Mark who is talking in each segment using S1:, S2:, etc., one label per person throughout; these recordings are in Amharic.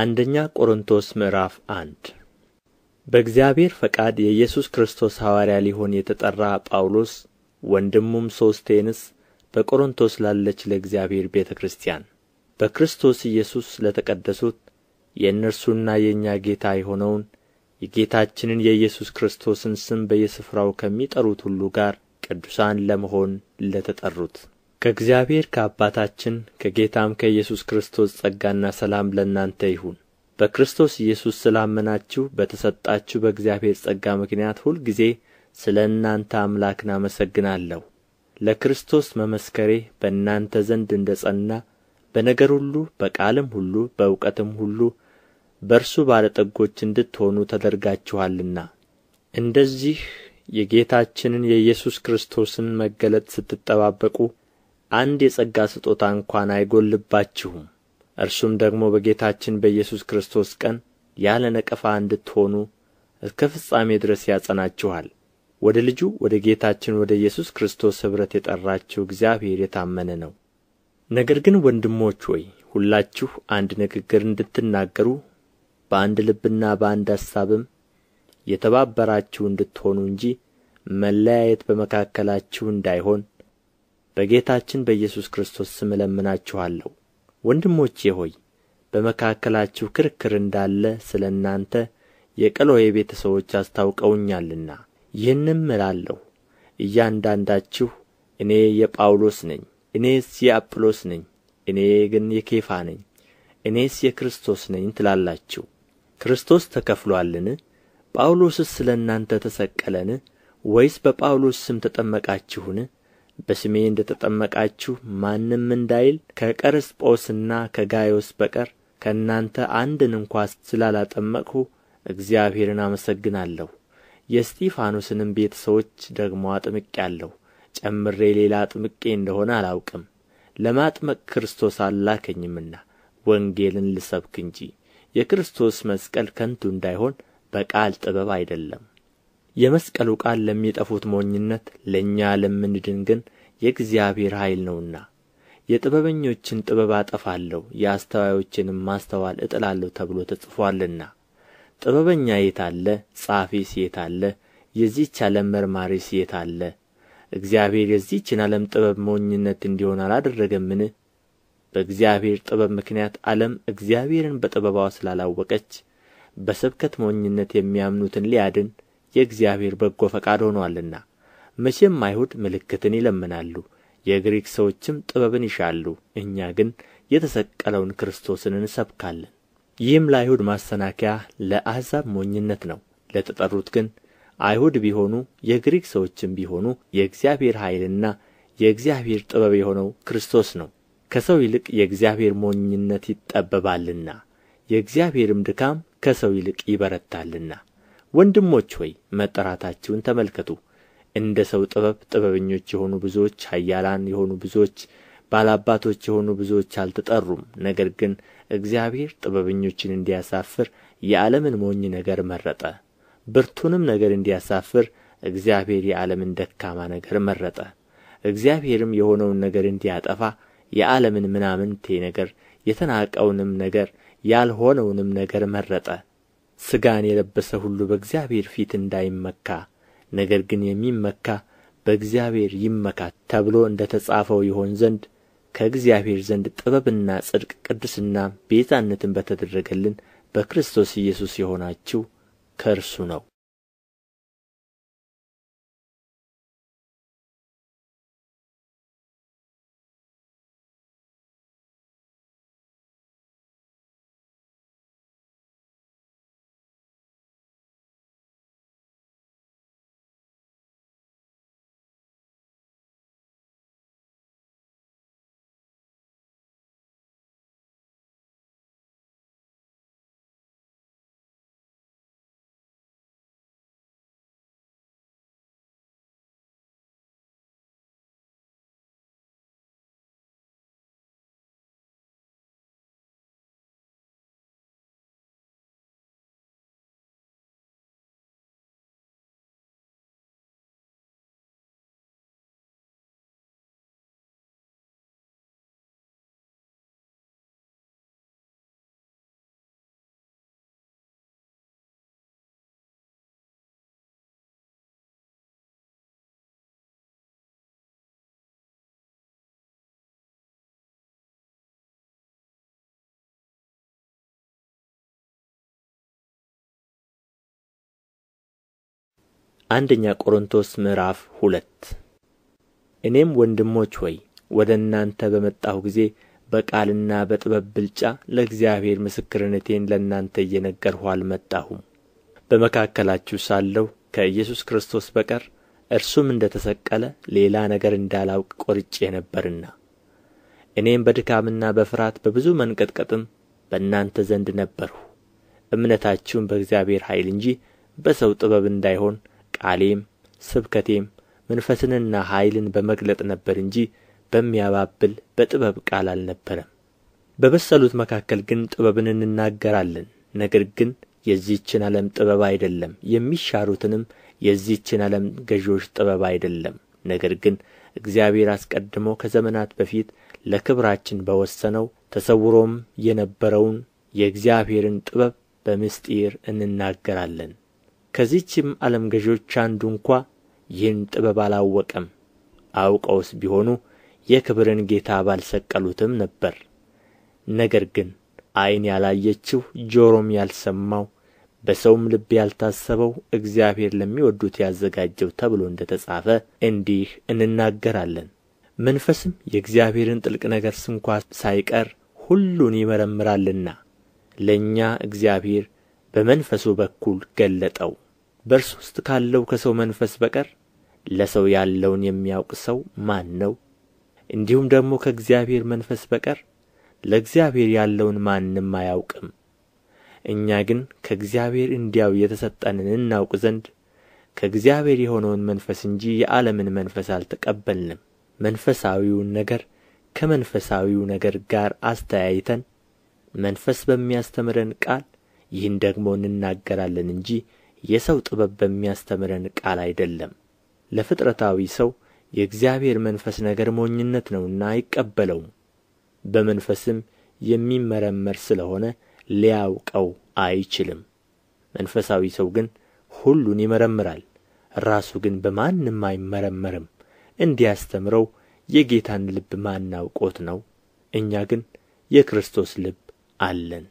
S1: አንደኛ ቆሮንቶስ ምዕራፍ አንድ በእግዚአብሔር ፈቃድ የኢየሱስ ክርስቶስ ሐዋርያ ሊሆን የተጠራ ጳውሎስ ወንድሙም ሶስቴንስ በቆሮንቶስ ላለች ለእግዚአብሔር ቤተ ክርስቲያን በክርስቶስ ኢየሱስ ለተቀደሱት የእነርሱና የእኛ ጌታ የሆነውን የጌታችንን የኢየሱስ ክርስቶስን ስም በየስፍራው ከሚጠሩት ሁሉ ጋር ቅዱሳን ለመሆን ለተጠሩት ከእግዚአብሔር ከአባታችን ከጌታም ከኢየሱስ ክርስቶስ ጸጋና ሰላም ለእናንተ ይሁን በክርስቶስ ኢየሱስ ስላመናችሁ በተሰጣችሁ በእግዚአብሔር ጸጋ ምክንያት ሁልጊዜ ስለ እናንተ አምላክን አመሰግናለሁ ለክርስቶስ መመስከሬ በእናንተ ዘንድ እንደ ጸና በነገር ሁሉ በቃልም ሁሉ በእውቀትም ሁሉ በእርሱ ባለጠጎች እንድትሆኑ ተደርጋችኋልና እንደዚህ የጌታችንን የኢየሱስ ክርስቶስን መገለጥ ስትጠባበቁ አንድ የጸጋ ስጦታ እንኳን አይጎልባችሁም እርሱም ደግሞ በጌታችን በኢየሱስ ክርስቶስ ቀን ያለ ነቀፋ እንድትሆኑ እስከ ፍጻሜ ድረስ ያጸናችኋል። ወደ ልጁ ወደ ጌታችን ወደ ኢየሱስ ክርስቶስ ኅብረት የጠራችሁ እግዚአብሔር የታመነ ነው። ነገር ግን ወንድሞች ሆይ ሁላችሁ አንድ ንግግር እንድትናገሩ በአንድ ልብና በአንድ ሐሳብም የተባበራችሁ እንድትሆኑ እንጂ መለያየት በመካከላችሁ እንዳይሆን በጌታችን በኢየሱስ ክርስቶስ ስም እለምናችኋለሁ ወንድሞቼ ሆይ በመካከላችሁ ክርክር እንዳለ ስለ እናንተ የቀሎዬ ቤተ ሰዎች አስታውቀውኛልና ይህንም እላለሁ እያንዳንዳችሁ እኔ የጳውሎስ ነኝ እኔስ የአጵሎስ ነኝ እኔ ግን የኬፋ ነኝ እኔስ የክርስቶስ ነኝ ትላላችሁ ክርስቶስ ተከፍሎአልን ጳውሎስስ ስለ እናንተ ተሰቀለን ወይስ በጳውሎስ ስም ተጠመቃችሁን በስሜ እንደ ተጠመቃችሁ ማንም እንዳይል ከቀርስጶስና ከጋዮስ በቀር ከእናንተ አንድን እንኳ ስላላጠመቅሁ እግዚአብሔርን አመሰግናለሁ። የእስጢፋኖስንም ቤተ ሰዎች ደግሞ አጥምቄአለሁ። ጨምሬ ሌላ አጥምቄ እንደሆነ አላውቅም። ለማጥመቅ ክርስቶስ አላከኝምና ወንጌልን ልሰብክ እንጂ። የክርስቶስ መስቀል ከንቱ እንዳይሆን በቃል ጥበብ አይደለም የመስቀሉ ቃል ለሚጠፉት ሞኝነት ለእኛ ለምንድን ግን የእግዚአብሔር ኃይል ነውና የጥበበኞችን ጥበብ አጠፋለሁ የአስተዋዮችንም ማስተዋል እጥላለሁ ተብሎ ተጽፏልና ጥበበኛ የት አለ ጻፊስ የት አለ የዚች ዓለም መርማሪስ የት አለ እግዚአብሔር የዚችን ዓለም ጥበብ ሞኝነት እንዲሆን አላደረገምን በእግዚአብሔር ጥበብ ምክንያት ዓለም እግዚአብሔርን በጥበባዋ ስላላወቀች በስብከት ሞኝነት የሚያምኑትን ሊያድን የእግዚአብሔር በጎ ፈቃድ ሆኖአልና መቼም አይሁድ ምልክትን ይለምናሉ የግሪክ ሰዎችም ጥበብን ይሻሉ እኛ ግን የተሰቀለውን ክርስቶስን እንሰብካለን ይህም ለአይሁድ ማሰናከያ ለአሕዛብ ሞኝነት ነው ለተጠሩት ግን አይሁድ ቢሆኑ የግሪክ ሰዎችም ቢሆኑ የእግዚአብሔር ኃይልና የእግዚአብሔር ጥበብ የሆነው ክርስቶስ ነው ከሰው ይልቅ የእግዚአብሔር ሞኝነት ይጠበባልና የእግዚአብሔርም ድካም ከሰው ይልቅ ይበረታልና ወንድሞች ሆይ መጠራታችሁን ተመልከቱ እንደ ሰው ጥበብ ጥበበኞች የሆኑ ብዙዎች ኃያላን የሆኑ ብዙዎች ባላባቶች የሆኑ ብዙዎች አልተጠሩም ነገር ግን እግዚአብሔር ጥበበኞችን እንዲያሳፍር የዓለምን ሞኝ ነገር መረጠ ብርቱንም ነገር እንዲያሳፍር እግዚአብሔር የዓለምን ደካማ ነገር መረጠ እግዚአብሔርም የሆነውን ነገር እንዲያጠፋ የዓለምን ምናምንቴ ነገር የተናቀውንም ነገር ያልሆነውንም ነገር መረጠ ሥጋን የለበሰ ሁሉ በእግዚአብሔር ፊት እንዳይመካ ነገር ግን የሚመካ በእግዚአብሔር ይመካ ተብሎ እንደ ተጻፈው ይሆን ዘንድ ከእግዚአብሔር ዘንድ ጥበብና ጽድቅ ቅድስናም ቤዛነትን
S2: በተደረገልን በክርስቶስ ኢየሱስ የሆናችሁ ከእርሱ ነው አንደኛ ቆሮንቶስ ምዕራፍ ሁለት እኔም ወንድሞች ሆይ
S1: ወደ እናንተ በመጣሁ ጊዜ በቃልና በጥበብ ብልጫ ለእግዚአብሔር ምስክርነቴን ለእናንተ እየነገርሁ አልመጣሁም በመካከላችሁ ሳለሁ ከኢየሱስ ክርስቶስ በቀር እርሱም እንደ ተሰቀለ ሌላ ነገር እንዳላውቅ ቆርጬ ነበርና እኔም በድካምና በፍርሃት በብዙ መንቀጥቀጥም በእናንተ ዘንድ ነበርሁ እምነታችሁም በእግዚአብሔር ኃይል እንጂ በሰው ጥበብ እንዳይሆን ቃሌም ስብከቴም መንፈስንና ኃይልን በመግለጥ ነበር እንጂ በሚያባብል በጥበብ ቃል አልነበረም በበሰሉት መካከል ግን ጥበብን እንናገራለን ነገር ግን የዚችን ዓለም ጥበብ አይደለም የሚሻሩትንም የዚችን ዓለም ገዢዎች ጥበብ አይደለም ነገር ግን እግዚአብሔር አስቀድሞ ከዘመናት በፊት ለክብራችን በወሰነው ተሰውሮም የነበረውን የእግዚአብሔርን ጥበብ በምስጢር እንናገራለን ከዚችም ዓለም ገዢዎች አንዱ እንኳ ይህን ጥበብ አላወቀም አውቀውስ ቢሆኑ የክብርን ጌታ ባልሰቀሉትም ነበር ነገር ግን ዓይን ያላየችው ጆሮም ያልሰማው በሰውም ልብ ያልታሰበው እግዚአብሔር ለሚወዱት ያዘጋጀው ተብሎ እንደ ተጻፈ እንዲህ እንናገራለን። መንፈስም የእግዚአብሔርን ጥልቅ ነገር ስንኳ ሳይቀር ሁሉን ይመረምራልና ለእኛ እግዚአብሔር በመንፈሱ በኩል ገለጠው። በእርሱ ውስጥ ካለው ከሰው መንፈስ በቀር ለሰው ያለውን የሚያውቅ ሰው ማን ነው እንዲሁም ደግሞ ከእግዚአብሔር መንፈስ በቀር ለእግዚአብሔር ያለውን ማንም አያውቅም እኛ ግን ከእግዚአብሔር እንዲያው የተሰጠንን እናውቅ ዘንድ ከእግዚአብሔር የሆነውን መንፈስ እንጂ የዓለምን መንፈስ አልተቀበልንም መንፈሳዊውን ነገር ከመንፈሳዊው ነገር ጋር አስተያይተን መንፈስ በሚያስተምረን ቃል ይህን ደግሞ እንናገራለን እንጂ የሰው ጥበብ በሚያስተምረን ቃል አይደለም ለፍጥረታዊ ሰው የእግዚአብሔር መንፈስ ነገር ሞኝነት ነውና አይቀበለውም በመንፈስም የሚመረመር ስለ ሆነ ሊያውቀው አይችልም መንፈሳዊ ሰው ግን ሁሉን ይመረምራል ራሱ ግን በማንም አይመረመርም እንዲያስተምረው የጌታን
S2: ልብ ማናውቆት ነው እኛ ግን የክርስቶስ ልብ አለን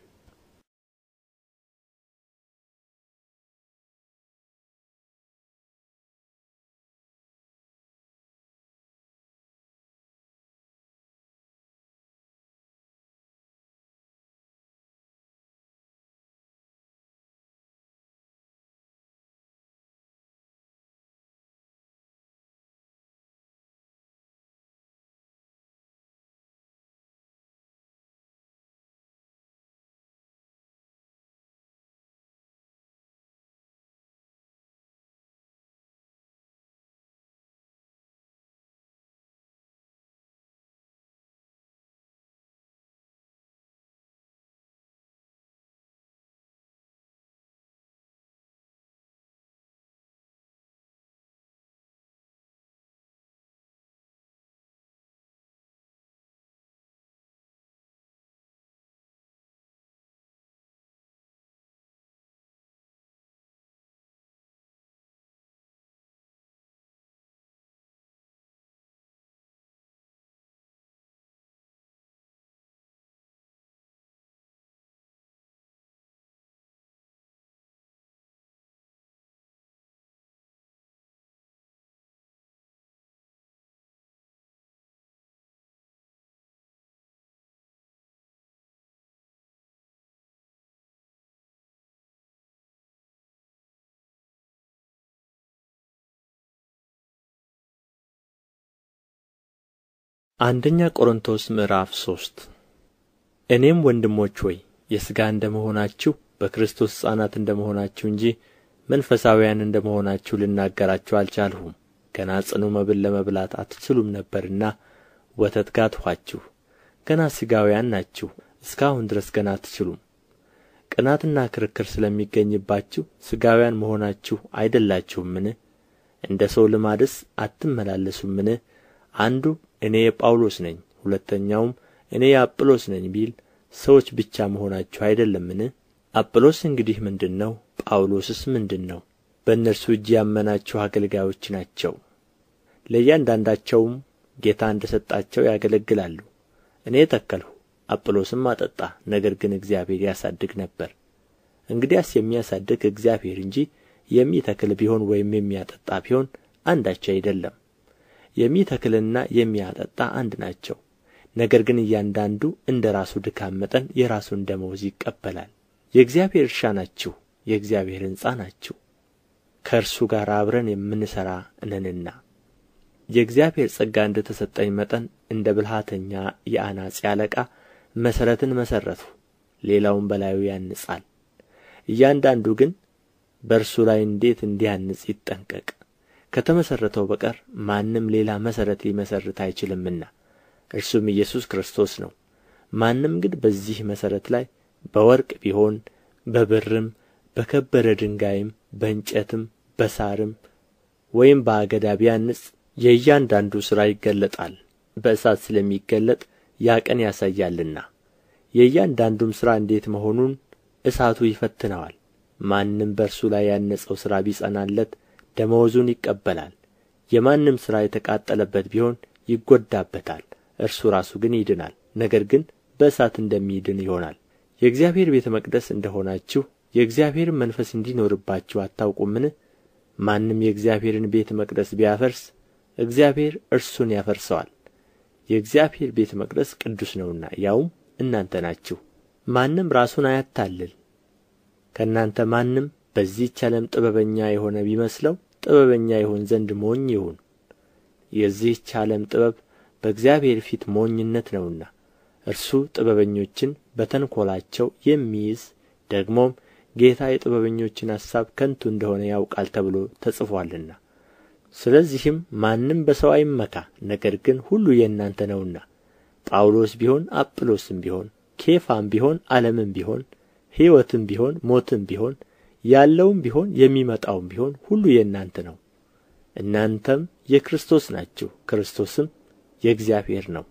S2: አንደኛ ቆሮንቶስ ምዕራፍ ሶስት እኔም ወንድሞች ሆይ የሥጋ
S1: እንደመሆናችሁ በክርስቶስ ሕፃናት እንደመሆናችሁ እንጂ መንፈሳውያን እንደመሆናችሁ ልናገራችሁ አልቻልሁም። ገና ጽኑ መብል ለመብላት አትችሉም ነበርና ወተት ጋትኋችሁ። ገና ሥጋውያን ናችሁ፣ እስካሁን ድረስ ገና አትችሉም። ቅናትና ክርክር ስለሚገኝባችሁ ሥጋውያን መሆናችሁ አይደላችሁምን? እንደ ሰው ልማድስ አትመላለሱምን? አንዱ እኔ የጳውሎስ ነኝ ሁለተኛውም እኔ የአጵሎስ ነኝ ቢል ሰዎች ብቻ መሆናችሁ አይደለምን አጵሎስ እንግዲህ ምንድን ነው ጳውሎስስ ምንድን ነው በእነርሱ እጅ ያመናችሁ አገልጋዮች ናቸው ለእያንዳንዳቸውም ጌታ እንደ ሰጣቸው ያገለግላሉ እኔ ተከልሁ አጵሎስም አጠጣ ነገር ግን እግዚአብሔር ያሳድግ ነበር እንግዲያስ የሚያሳድግ እግዚአብሔር እንጂ የሚተክል ቢሆን ወይም የሚያጠጣ ቢሆን አንዳች አይደለም የሚተክልና የሚያጠጣ አንድ ናቸው። ነገር ግን እያንዳንዱ እንደ ራሱ ድካም መጠን የራሱን ደመወዝ ይቀበላል። የእግዚአብሔር እርሻ ናችሁ፣ የእግዚአብሔር ሕንፃ ናችሁ፣ ከእርሱ ጋር አብረን የምንሠራ ነንና። የእግዚአብሔር ጸጋ እንደ ተሰጠኝ መጠን እንደ ብልሃተኛ የአናጺ አለቃ መሠረትን መሠረቱ፣ ሌላውም በላዩ ያንጻል። እያንዳንዱ ግን በእርሱ ላይ እንዴት እንዲያንጽ ይጠንቀቅ። ከተመሠረተው በቀር ማንም ሌላ መሠረት ሊመሠርት አይችልምና እርሱም ኢየሱስ ክርስቶስ ነው ማንም ግን በዚህ መሠረት ላይ በወርቅ ቢሆን በብርም በከበረ ድንጋይም በእንጨትም በሳርም ወይም በአገዳ ቢያንጽ የእያንዳንዱ ሥራ ይገለጣል በእሳት ስለሚገለጥ ያ ቀን ያሳያልና የእያንዳንዱም ሥራ እንዴት መሆኑን እሳቱ ይፈትነዋል ማንም በእርሱ ላይ ያነጸው ሥራ ቢጸናለት ደመወዙን ይቀበላል የማንም ሥራ የተቃጠለበት ቢሆን ይጎዳበታል እርሱ ራሱ ግን ይድናል ነገር ግን በእሳት እንደሚድን ይሆናል የእግዚአብሔር ቤተ መቅደስ እንደ ሆናችሁ መንፈስ እንዲኖርባችሁ አታውቁምን? ማንም የእግዚአብሔርን ቤተ መቅደስ ቢያፈርስ እግዚአብሔር እርሱን ያፈርሰዋል። የእግዚአብሔር ቤተ መቅደስ ቅዱስ ነውና ያውም እናንተ ናችሁ። ማንም ራሱን አያታልል። ከእናንተ ማንም በዚች ዓለም ጥበበኛ የሆነ ቢመስለው ጥበበኛ ይሆን ዘንድ ሞኝ ይሁን የዚህች ዓለም ጥበብ በእግዚአብሔር ፊት ሞኝነት ነውና እርሱ ጥበበኞችን በተንኰላቸው የሚይዝ ደግሞም ጌታ የጥበበኞችን ሐሳብ ከንቱ እንደሆነ ያውቃል ተብሎ ተጽፏልና። ስለዚህም ማንም በሰው አይመካ ነገር ግን ሁሉ የእናንተ ነውና ጳውሎስ ቢሆን አጵሎስም ቢሆን ኬፋም ቢሆን ዓለምም ቢሆን ሕይወትም ቢሆን ሞትም ቢሆን ያለውም ቢሆን የሚመጣውም ቢሆን ሁሉ የእናንተ
S2: ነው እናንተም የክርስቶስ ናችሁ ክርስቶስም የእግዚአብሔር ነው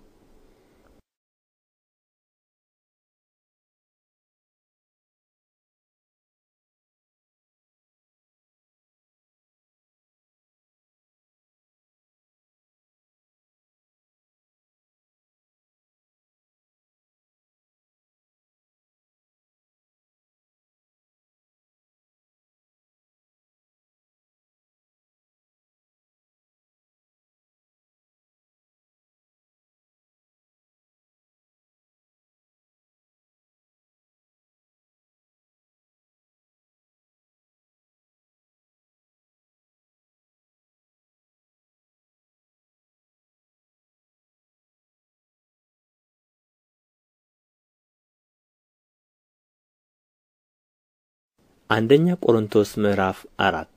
S2: አንደኛ ቆሮንቶስ ምዕራፍ አራት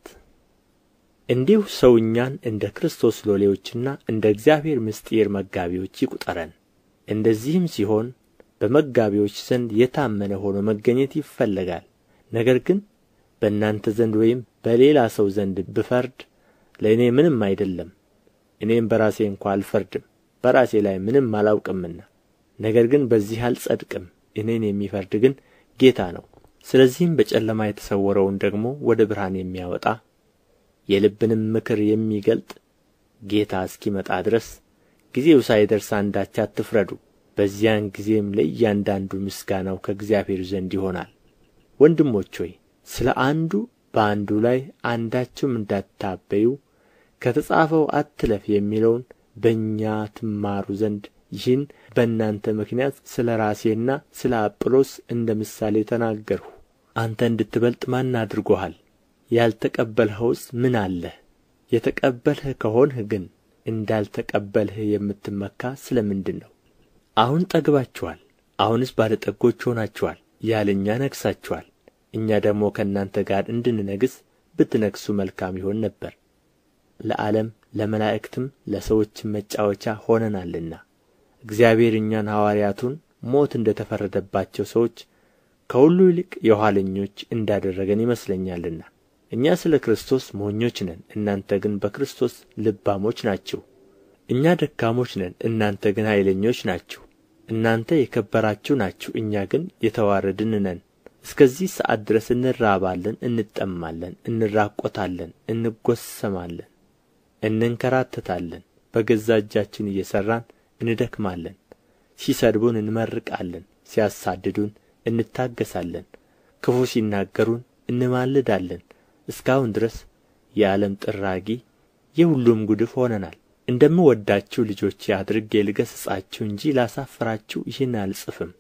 S1: እንዲሁ ሰው እኛን እንደ ክርስቶስ ሎሌዎችና እንደ እግዚአብሔር ምስጢር መጋቢዎች ይቁጠረን። እንደዚህም ሲሆን በመጋቢዎች ዘንድ የታመነ ሆኖ መገኘት ይፈለጋል። ነገር ግን በእናንተ ዘንድ ወይም በሌላ ሰው ዘንድ ብፈርድ ለእኔ ምንም አይደለም፣ እኔም በራሴ እንኳ አልፈርድም፣ በራሴ ላይ ምንም አላውቅምና። ነገር ግን በዚህ አልጸድቅም፣ እኔን የሚፈርድ ግን ጌታ ነው። ስለዚህም በጨለማ የተሰወረውን ደግሞ ወደ ብርሃን የሚያወጣ የልብንም ምክር የሚገልጥ ጌታ እስኪመጣ ድረስ ጊዜው ሳይደርስ አንዳች አትፍረዱ። በዚያን ጊዜም ለእያንዳንዱ ምስጋናው ከእግዚአብሔር ዘንድ ይሆናል። ወንድሞች ሆይ ስለ አንዱ በአንዱ ላይ አንዳችም እንዳታበዩ ከተጻፈው አትለፍ የሚለውን በእኛ ትማሩ ዘንድ ይህን በእናንተ ምክንያት ስለ ራሴና ስለ አጵሎስ እንደ ምሳሌ ተናገርሁ። አንተ እንድትበልጥ ማን አድርጎሃል ያልተቀበልኸውስ ምን አለህ የተቀበልህ ከሆንህ ግን እንዳልተቀበልህ የምትመካ ስለ ምንድን ነው አሁን ጠግባችኋል አሁንስ ባለ ጠጎች ሆናችኋል ያለኛ እኛ እኛ ደግሞ ከእናንተ ጋር እንድንነግስ ብትነግሱ መልካም ይሆን ነበር ለዓለም ለመላእክትም ለሰዎችም መጫወቻ ሆነናልና እግዚአብሔር እኛን ሐዋርያቱን ሞት እንደ ተፈረደባቸው ሰዎች ከሁሉ ይልቅ የኋለኞች እንዳደረገን ይመስለኛልና እኛ ስለ ክርስቶስ ሞኞች ነን እናንተ ግን በክርስቶስ ልባሞች ናችሁ እኛ ደካሞች ነን እናንተ ግን ኃይለኞች ናችሁ እናንተ የከበራችሁ ናችሁ እኛ ግን የተዋረድን ነን እስከዚህ ሰዓት ድረስ እንራባለን እንጠማለን እንራቆታለን እንጎሰማለን እንንከራተታለን በገዛ እጃችን እየሠራን እንደክማለን ሲሰድቡን እንመርቃለን ሲያሳድዱን እንታገሳለን ክፉ ሲናገሩን እንማልዳለን እስካሁን ድረስ የዓለም ጥራጊ የሁሉም ጉድፍ ሆነናል እንደምወዳችሁ ልጆቼ አድርጌ ልገሥጻችሁ እንጂ ላሳፍራችሁ ይህን አልጽፍም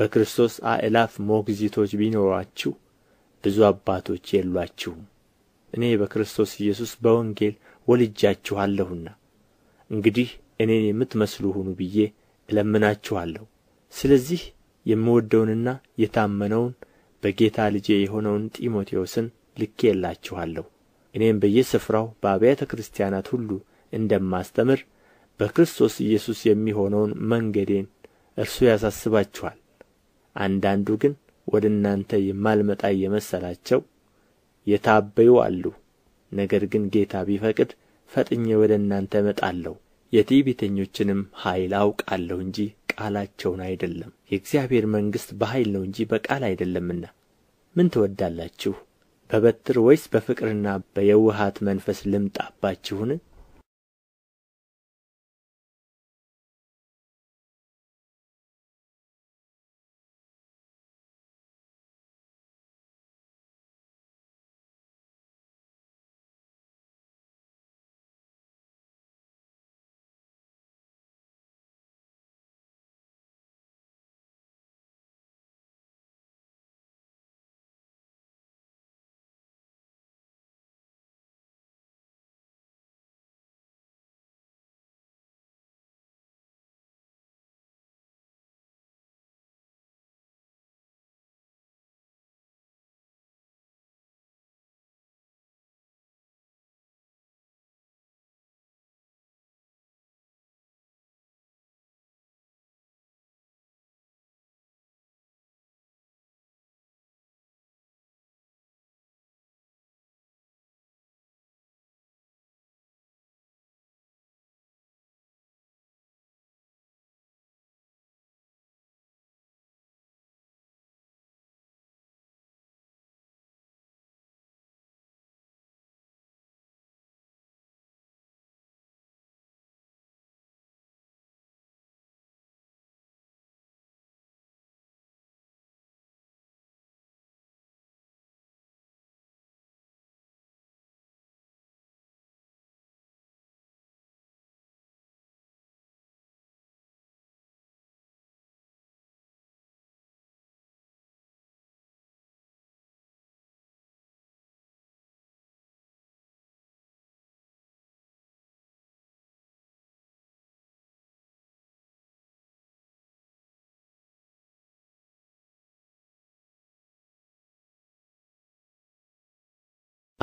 S1: በክርስቶስ አእላፍ ሞግዚቶች ቢኖሯችሁ ብዙ አባቶች የሏችሁም እኔ በክርስቶስ ኢየሱስ በወንጌል ወልጃችኋለሁና እንግዲህ እኔን የምትመስሉ ሁኑ ብዬ እለምናችኋለሁ ስለዚህ የምወደውንና የታመነውን በጌታ ልጄ የሆነውን ጢሞቴዎስን ልኬላችኋለሁ እኔም በየስፍራው በአብያተ ክርስቲያናት ሁሉ እንደማስተምር በክርስቶስ ኢየሱስ የሚሆነውን መንገዴን እርሱ ያሳስባችኋል። አንዳንዱ ግን ወደ እናንተ የማልመጣ የመሰላቸው የታበዩ አሉ። ነገር ግን ጌታ ቢፈቅድ ፈጥኜ ወደ እናንተ እመጣለሁ። የትዕቢተኞችንም ኃይል አውቃለሁ እንጂ ቃላቸውን አይደለም የእግዚአብሔር መንግሥት በኃይል ነው እንጂ በቃል አይደለምና ምን ትወዳላችሁ በበትር ወይስ በፍቅርና በየውሃት መንፈስ
S2: ልምጣባችሁን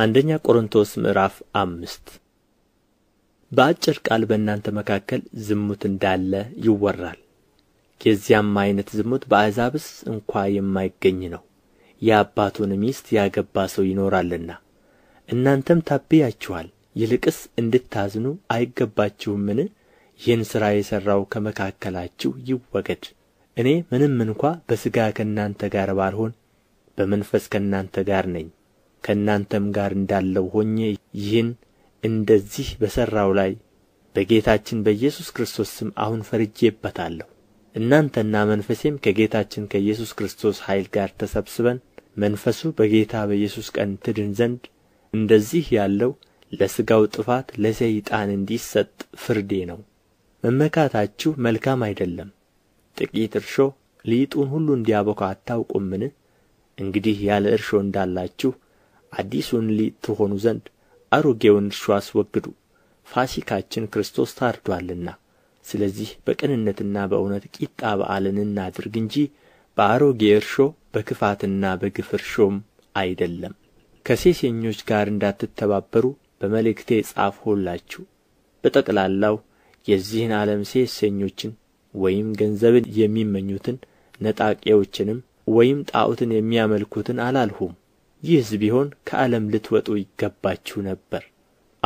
S2: አንደኛ ቆሮንቶስ ምዕራፍ
S1: አምስት በአጭር ቃል በእናንተ መካከል ዝሙት እንዳለ ይወራል። የዚያም አይነት ዝሙት በአሕዛብስ እንኳ የማይገኝ ነው፣ የአባቱን ሚስት ያገባ ሰው ይኖራልና። እናንተም ታብያችኋል፣ ይልቅስ እንድታዝኑ አይገባችሁምን? ይህን ሥራ የሠራው ከመካከላችሁ ይወገድ። እኔ ምንም እንኳ በሥጋ ከእናንተ ጋር ባልሆን፣ በመንፈስ ከእናንተ ጋር ነኝ ከእናንተም ጋር እንዳለው ሆኜ ይህን እንደዚህ በሠራው ላይ በጌታችን በኢየሱስ ክርስቶስ ስም አሁን ፈርጄበታለሁ እናንተና መንፈሴም ከጌታችን ከኢየሱስ ክርስቶስ ኃይል ጋር ተሰብስበን መንፈሱ በጌታ በኢየሱስ ቀን ትድን ዘንድ እንደዚህ ያለው ለሥጋው ጥፋት ለሰይጣን እንዲሰጥ ፍርዴ ነው። መመካታችሁ መልካም አይደለም። ጥቂት እርሾ ሊጡን ሁሉ እንዲያቦካ አታውቁምን? እንግዲህ ያለ እርሾ እንዳላችሁ አዲሱን ሊጥ ትሆኑ ዘንድ አሮጌውን እርሾ አስወግዱ ፋሲካችን ክርስቶስ ታርዶአልና ስለዚህ በቅንነትና በእውነት ቂጣ በዓልን እናድርግ እንጂ በአሮጌ እርሾ በክፋትና በግፍ እርሾም አይደለም ከሴሰኞች ጋር እንዳትተባበሩ በመልእክቴ ጻፍሁላችሁ በጠቅላላው የዚህን ዓለም ሴሰኞችን ወይም ገንዘብን የሚመኙትን ነጣቂዎችንም ወይም ጣዖትን የሚያመልኩትን አላልሁም ይህስ ቢሆን ከዓለም ልትወጡ ይገባችሁ ነበር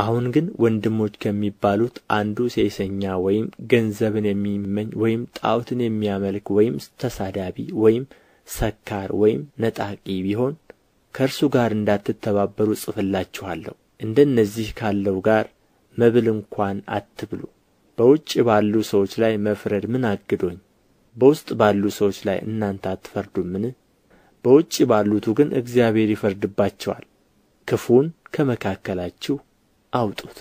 S1: አሁን ግን ወንድሞች ከሚባሉት አንዱ ሴሰኛ ወይም ገንዘብን የሚመኝ ወይም ጣዖትን የሚያመልክ ወይም ተሳዳቢ ወይም ሰካር ወይም ነጣቂ ቢሆን ከእርሱ ጋር እንዳትተባበሩ ጽፍላችኋለሁ። እንደነዚህ ካለው ጋር መብል እንኳን አትብሉ በውጭ ባሉ ሰዎች ላይ መፍረድ ምን አግዶኝ በውስጥ ባሉ ሰዎች ላይ እናንተ አትፈርዱምን በውጭ
S2: ባሉቱ ግን እግዚአብሔር ይፈርድባቸዋል ክፉውን ከመካከላችሁ አውጡት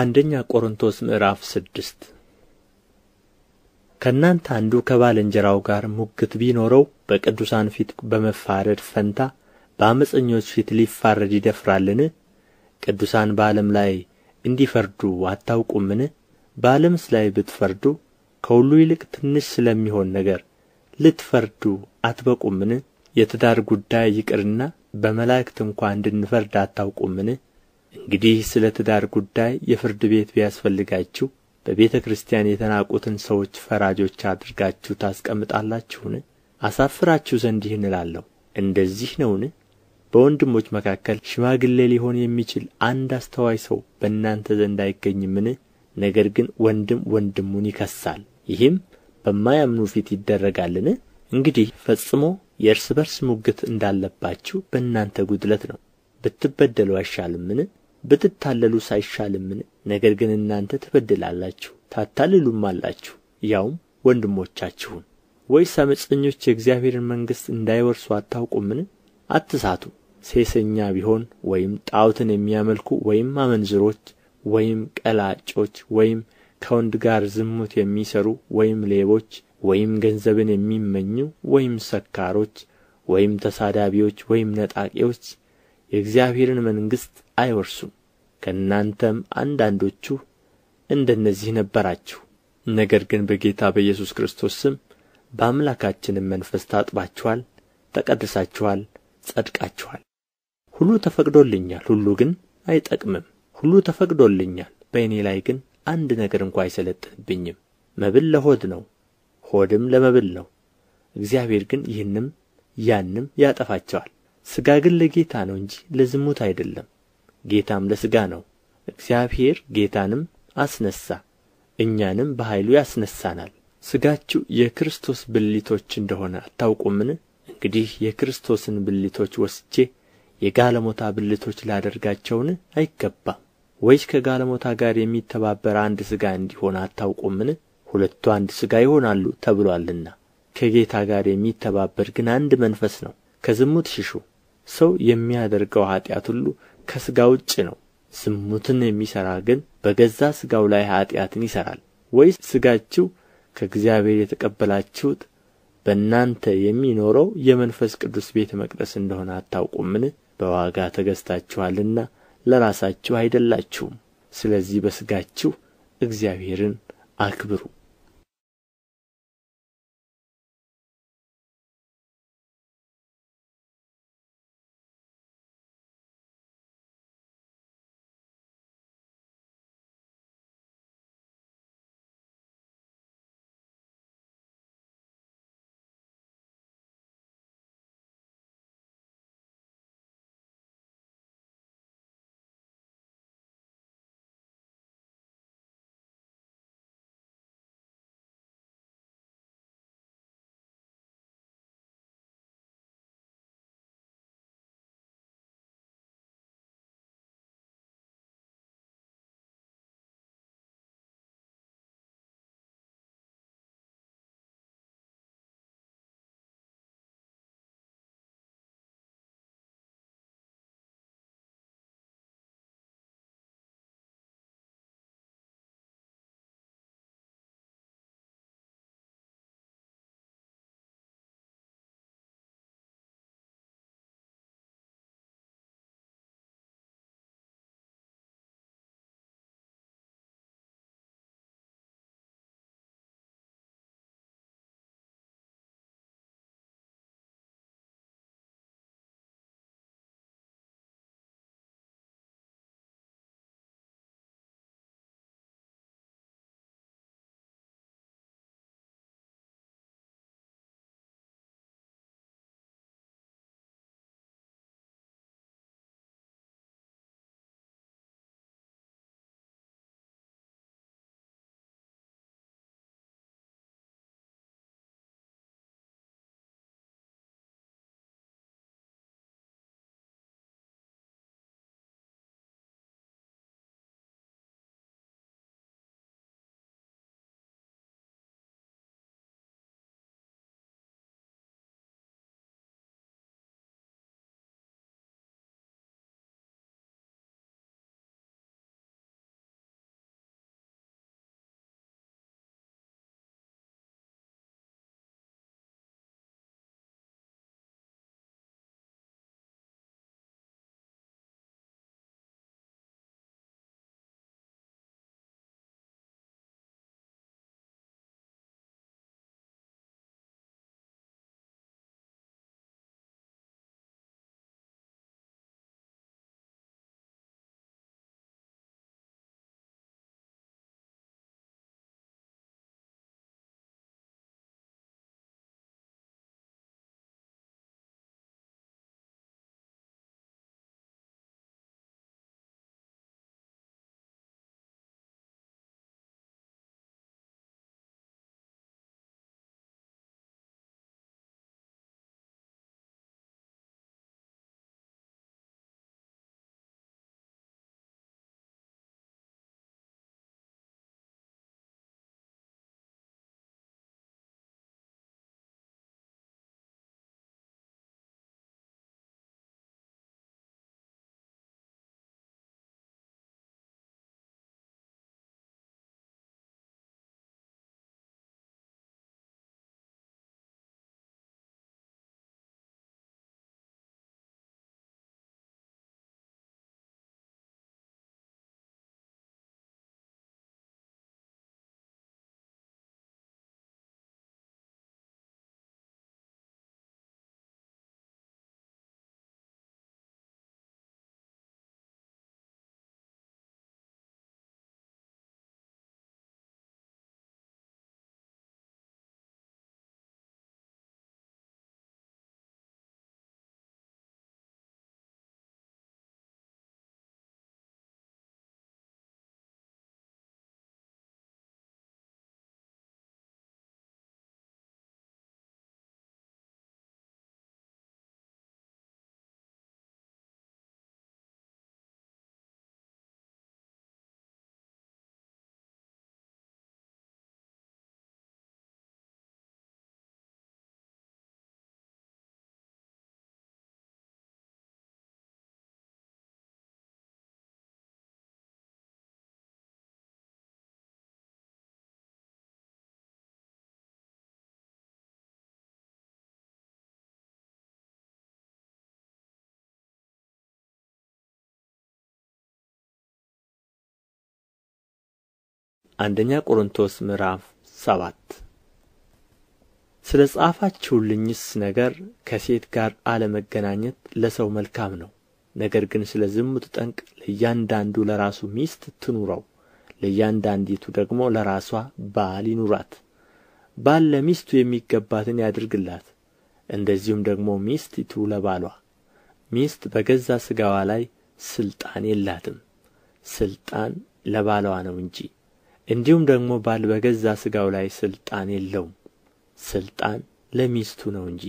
S2: አንደኛ ቆሮንቶስ ምዕራፍ ስድስት
S1: ከእናንተ አንዱ ከባልንጀራው ጋር ሙግት ቢኖረው በቅዱሳን ፊት በመፋረድ ፈንታ በአመፀኞች ፊት ሊፋረድ ይደፍራልን? ቅዱሳን በዓለም ላይ እንዲፈርዱ አታውቁምን? በዓለምስ ላይ ብትፈርዱ ከሁሉ ይልቅ ትንሽ ስለሚሆን ነገር ልትፈርዱ አትበቁምን? የትዳር ጉዳይ ይቅርና በመላእክት እንኳ እንድንፈርድ አታውቁምን? እንግዲህ ስለ ትዳር ጉዳይ የፍርድ ቤት ቢያስፈልጋችሁ በቤተ ክርስቲያን የተናቁትን ሰዎች ፈራጆች አድርጋችሁ ታስቀምጣላችሁን አሳፍራችሁ ዘንድ ይህን እላለሁ እንደዚህ ነውን በወንድሞች መካከል ሽማግሌ ሊሆን የሚችል አንድ አስተዋይ ሰው በእናንተ ዘንድ አይገኝምን ነገር ግን ወንድም ወንድሙን ይከሳል ይህም በማያምኑ ፊት ይደረጋልን እንግዲህ ፈጽሞ የእርስ በርስ ሙግት እንዳለባችሁ በእናንተ ጉድለት ነው ብትበደሉ አይሻልምን ብትታለሉ አይሻልምን ነገር ግን እናንተ ትበድላላችሁ ታታልሉማላችሁ ያውም ወንድሞቻችሁን ወይስ አመፀኞች የእግዚአብሔርን መንግሥት እንዳይወርሱ አታውቁምን አትሳቱ ሴሰኛ ቢሆን ወይም ጣዖትን የሚያመልኩ ወይም አመንዝሮች ወይም ቀላጮች ወይም ከወንድ ጋር ዝሙት የሚሰሩ ወይም ሌቦች ወይም ገንዘብን የሚመኙ ወይም ሰካሮች ወይም ተሳዳቢዎች ወይም ነጣቂዎች የእግዚአብሔርን መንግሥት አይወርሱም ከእናንተም አንዳንዶቹ እንደነዚህ ነበራችሁ ነገር ግን በጌታ በኢየሱስ ክርስቶስ ስም በአምላካችንም መንፈስ ታጥባችኋል ተቀድሳችኋል ጸድቃችኋል ሁሉ ተፈቅዶልኛል ሁሉ ግን አይጠቅምም ሁሉ ተፈቅዶልኛል በእኔ ላይ ግን አንድ ነገር እንኳ አይሰለጥንብኝም መብል ለሆድ ነው ሆድም ለመብል ነው እግዚአብሔር ግን ይህንም ያንም ያጠፋቸዋል ሥጋ ግን ለጌታ ነው እንጂ ለዝሙት አይደለም ጌታም ለሥጋ ነው እግዚአብሔር ጌታንም አስነሣ እኛንም በኃይሉ ያስነሣናል ሥጋችሁ የክርስቶስ ብልቶች እንደሆነ አታውቁምን እንግዲህ የክርስቶስን ብልቶች ወስጄ የጋለሞታ ብልቶች ላደርጋቸውን አይገባም ወይስ ከጋለሞታ ጋር የሚተባበር አንድ ሥጋ እንዲሆን አታውቁምን ሁለቱ አንድ ሥጋ ይሆናሉ ተብሎአልና ከጌታ ጋር የሚተባበር ግን አንድ መንፈስ ነው ከዝሙት ሽሹ ሰው የሚያደርገው ኃጢአት ሁሉ ከሥጋ ውጭ ነው ዝሙትን የሚሠራ ግን በገዛ ሥጋው ላይ ኃጢአትን ይሠራል ወይስ ሥጋችሁ ከእግዚአብሔር የተቀበላችሁት በእናንተ የሚኖረው የመንፈስ ቅዱስ ቤተ መቅደስ እንደሆነ አታውቁምን? በዋጋ ተገዝታችኋልና ለራሳችሁ አይደላችሁም።
S2: ስለዚህ በሥጋችሁ እግዚአብሔርን አክብሩ። አንደኛ ቆሮንቶስ ምዕራፍ ሰባት
S1: ስለ ጻፋችሁልኝስ ነገር ከሴት ጋር አለመገናኘት ለሰው መልካም ነው። ነገር ግን ስለ ዝሙት ጠንቅ ለእያንዳንዱ ለራሱ ሚስት ትኑረው፣ ለእያንዳንዲቱ ደግሞ ለራሷ ባል ይኑራት። ባል ለሚስቱ የሚገባትን ያድርግላት፣ እንደዚሁም ደግሞ ሚስቲቱ ለባሏ። ሚስት በገዛ ሥጋዋ ላይ ሥልጣን የላትም፣ ሥልጣን ለባሏ ነው እንጂ። እንዲሁም ደግሞ ባል በገዛ ሥጋው ላይ ሥልጣን የለውም ሥልጣን ለሚስቱ ነው እንጂ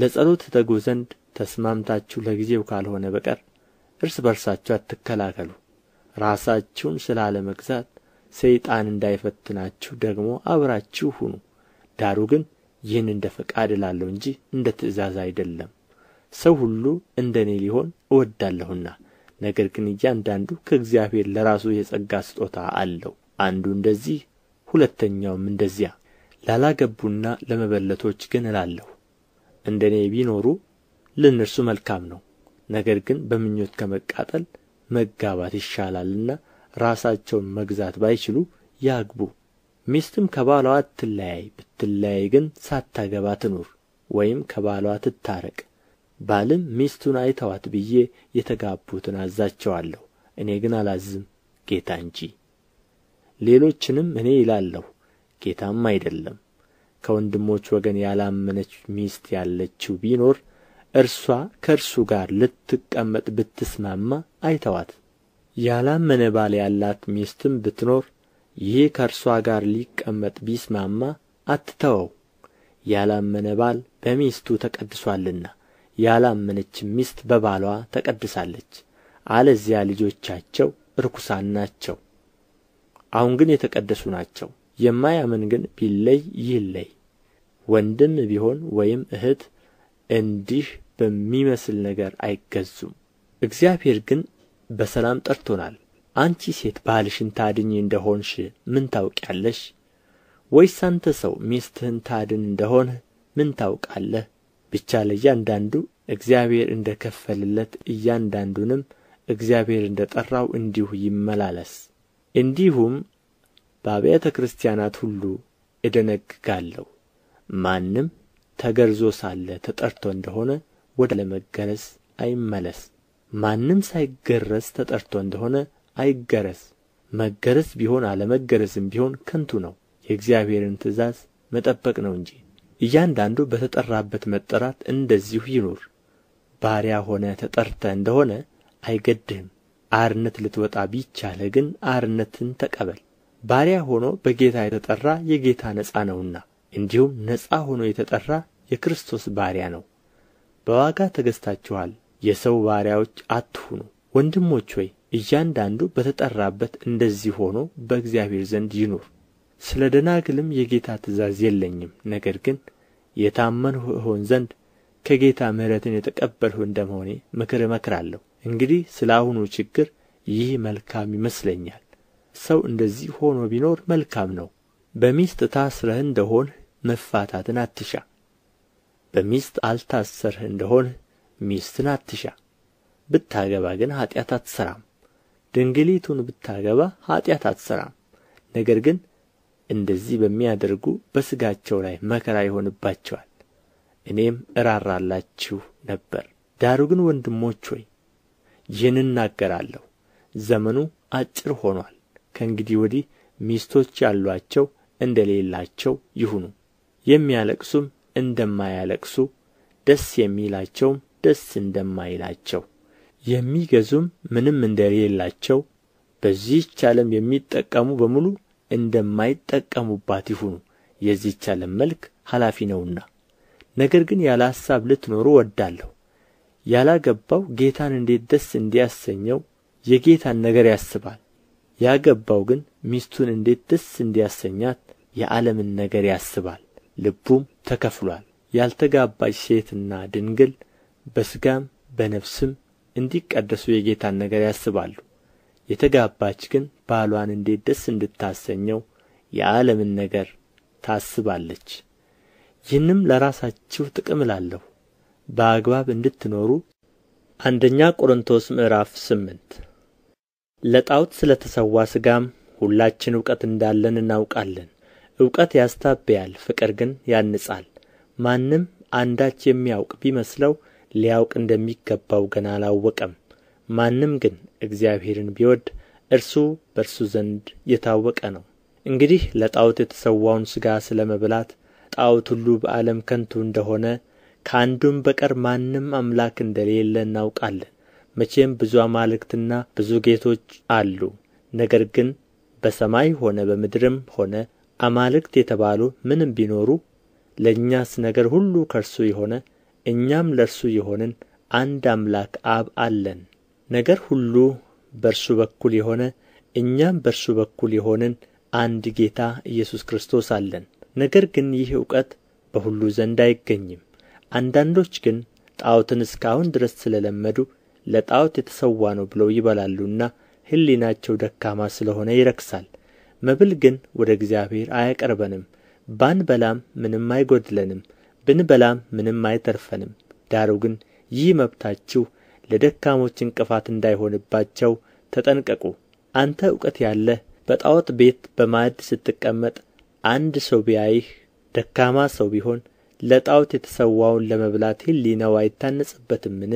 S1: ለጸሎት ትተጉ ዘንድ ተስማምታችሁ ለጊዜው ካልሆነ በቀር እርስ በርሳችሁ አትከላከሉ ራሳችሁን ስለ አለመግዛት ሰይጣን እንዳይፈትናችሁ ደግሞ አብራችሁ ሁኑ ዳሩ ግን ይህን እንደ ፈቃድ እላለሁ እንጂ እንደ ትእዛዝ አይደለም ሰው ሁሉ እንደ እኔ ሊሆን እወዳለሁና ነገር ግን እያንዳንዱ ከእግዚአብሔር ለራሱ የጸጋ ስጦታ አለው አንዱ እንደዚህ ሁለተኛውም እንደዚያ ላላገቡና ለመበለቶች ግን እላለሁ እንደ እኔ ቢኖሩ ለእነርሱ መልካም ነው ነገር ግን በምኞት ከመቃጠል መጋባት ይሻላልና ራሳቸውን መግዛት ባይችሉ ያግቡ ሚስትም ከባሏ አትለያይ ብትለያይ ግን ሳታገባ ትኑር ወይም ከባሏ ትታረቅ ባልም ሚስቱን አይተዋት ብዬ የተጋቡትን አዛቸዋለሁ እኔ ግን አላዝም ጌታ እንጂ ሌሎችንም እኔ ይላለሁ ጌታም አይደለም ከወንድሞች ወገን ያላመነች ሚስት ያለችው ቢኖር እርሷ ከእርሱ ጋር ልትቀመጥ ብትስማማ አይተዋት ያላመነ ባል ያላት ሚስትም ብትኖር ይህ ከእርሷ ጋር ሊቀመጥ ቢስማማ አትተወው ያላመነ ባል በሚስቱ ተቀድሷልና ያላመነችም ሚስት በባሏ ተቀድሳለች አለዚያ ልጆቻቸው ርኩሳን ናቸው አሁን ግን የተቀደሱ ናቸው የማያምን ግን ቢለይ ይለይ ወንድም ቢሆን ወይም እህት እንዲህ በሚመስል ነገር አይገዙም እግዚአብሔር ግን በሰላም ጠርቶናል አንቺ ሴት ባልሽን ታድኝ እንደሆንሽ ምን ታውቂያለሽ ወይስ አንተ ሰው ሚስትህን ታድን እንደሆንህ ምን ታውቃለህ ብቻ ለእያንዳንዱ እግዚአብሔር እንደ ከፈልለት እያንዳንዱንም እግዚአብሔር እንደ ጠራው እንዲሁ ይመላለስ እንዲሁም በአብያተ ክርስቲያናት ሁሉ እደነግጋለሁ ማንም ተገርዞ ሳለ ተጠርቶ እንደሆነ ወደ ለመገረዝ አይመለስ ማንም ሳይገረዝ ተጠርቶ እንደሆነ አይገረዝ መገረዝ ቢሆን አለመገረዝም ቢሆን ከንቱ ነው የእግዚአብሔርን ትእዛዝ መጠበቅ ነው እንጂ እያንዳንዱ በተጠራበት መጠራት እንደዚሁ ይኑር ባሪያ ሆነ ተጠርተ እንደሆነ አይገድህም አርነት ልትወጣ ቢቻለ ግን አርነትን ተቀበል ባሪያ ሆኖ በጌታ የተጠራ የጌታ ነጻ ነውና እንዲሁም ነጻ ሆኖ የተጠራ የክርስቶስ ባሪያ ነው በዋጋ ተገዝታችኋል የሰው ባሪያዎች አትሁኑ ወንድሞች ሆይ እያንዳንዱ በተጠራበት እንደዚህ ሆኖ በእግዚአብሔር ዘንድ ይኑር ስለ ደናግልም የጌታ ትእዛዝ የለኝም ነገር ግን የታመንሁ እሆን ዘንድ ከጌታ ምሕረትን የተቀበልሁ እንደመሆኔ ምክር እመክራለሁ እንግዲህ ስለ አሁኑ ችግር ይህ መልካም ይመስለኛል ሰው እንደዚህ ሆኖ ቢኖር መልካም ነው በሚስት ታስረህ እንደሆንህ መፋታትን አትሻ በሚስት አልታሰርህ እንደሆን ሚስትን አትሻ ብታገባ ግን ኃጢአት አትሰራም ድንግሊቱን ብታገባ ኃጢአት አትሰራም ነገር ግን እንደዚህ በሚያደርጉ በሥጋቸው ላይ መከራ ይሆንባቸዋል እኔም እራራላችሁ ነበር ዳሩ ግን ወንድሞች ሆይ ይህን እናገራለሁ ዘመኑ አጭር ሆኗል ከእንግዲህ ወዲህ ሚስቶች ያሏቸው እንደሌላቸው ይሁኑ የሚያለቅሱም እንደማያለቅሱ ደስ የሚላቸውም ደስ እንደማይላቸው የሚገዙም ምንም እንደሌላቸው በዚህች ዓለም የሚጠቀሙ በሙሉ እንደማይጠቀሙባት ይሁኑ የዚህች ዓለም መልክ ኃላፊ ነውና ነገር ግን ያለ ሐሳብ ልትኖሩ እወዳለሁ ያላገባው ጌታን እንዴት ደስ እንዲያሰኘው የጌታን ነገር ያስባል ያገባው ግን ሚስቱን እንዴት ደስ እንዲያሰኛት የዓለምን ነገር ያስባል ልቡም ተከፍሏል። ያልተጋባች ሴትና ድንግል በሥጋም በነፍስም እንዲቀደሱ የጌታን ነገር ያስባሉ የተጋባች ግን ባሏን እንዴት ደስ እንድታሰኘው የዓለምን ነገር ታስባለች ይህንም ለራሳችሁ ጥቅም እላለሁ በአግባብ እንድትኖሩ አንደኛ ቆሮንቶስ ምዕራፍ ስምንት ለጣዖት ስለ ተሰዋ ሥጋም ሁላችን እውቀት እንዳለን እናውቃለን። እውቀት ያስታብያል፣ ፍቅር ግን ያንጻል። ማንም አንዳች የሚያውቅ ቢመስለው ሊያውቅ እንደሚገባው ገና አላወቀም። ማንም ግን እግዚአብሔርን ቢወድ እርሱ በእርሱ ዘንድ የታወቀ ነው። እንግዲህ ለጣዖት የተሰዋውን ሥጋ ስለ መብላት ጣዖት ሁሉ በዓለም ከንቱ እንደሆነ ከአንዱም በቀር ማንም አምላክ እንደሌለ እናውቃለን መቼም ብዙ አማልክትና ብዙ ጌቶች አሉ ነገር ግን በሰማይ ሆነ በምድርም ሆነ አማልክት የተባሉ ምንም ቢኖሩ ለእኛስ ነገር ሁሉ ከእርሱ የሆነ እኛም ለእርሱ የሆንን አንድ አምላክ አብ አለን ነገር ሁሉ በእርሱ በኩል የሆነ እኛም በእርሱ በኩል የሆንን አንድ ጌታ ኢየሱስ ክርስቶስ አለን ነገር ግን ይህ እውቀት በሁሉ ዘንድ አይገኝም አንዳንዶች ግን ጣዖትን እስካሁን ድረስ ስለ ለመዱ ለጣዖት የተሰዋ ነው ብለው ይበላሉና ሕሊናቸው ደካማ ስለ ሆነ ይረክሳል መብል ግን ወደ እግዚአብሔር አያቀርበንም ባንበላም ምንም አይጎድለንም ብንበላም ምንም አይተርፈንም ዳሩ ግን ይህ መብታችሁ ለደካሞች እንቅፋት እንዳይሆንባቸው ተጠንቀቁ አንተ እውቀት ያለ በጣዖት ቤት በማዕድ ስትቀመጥ አንድ ሰው ቢያይህ ደካማ ሰው ቢሆን ለጣዖት የተሠዋውን ለመብላት ሕሊናው አይታነጽበትምን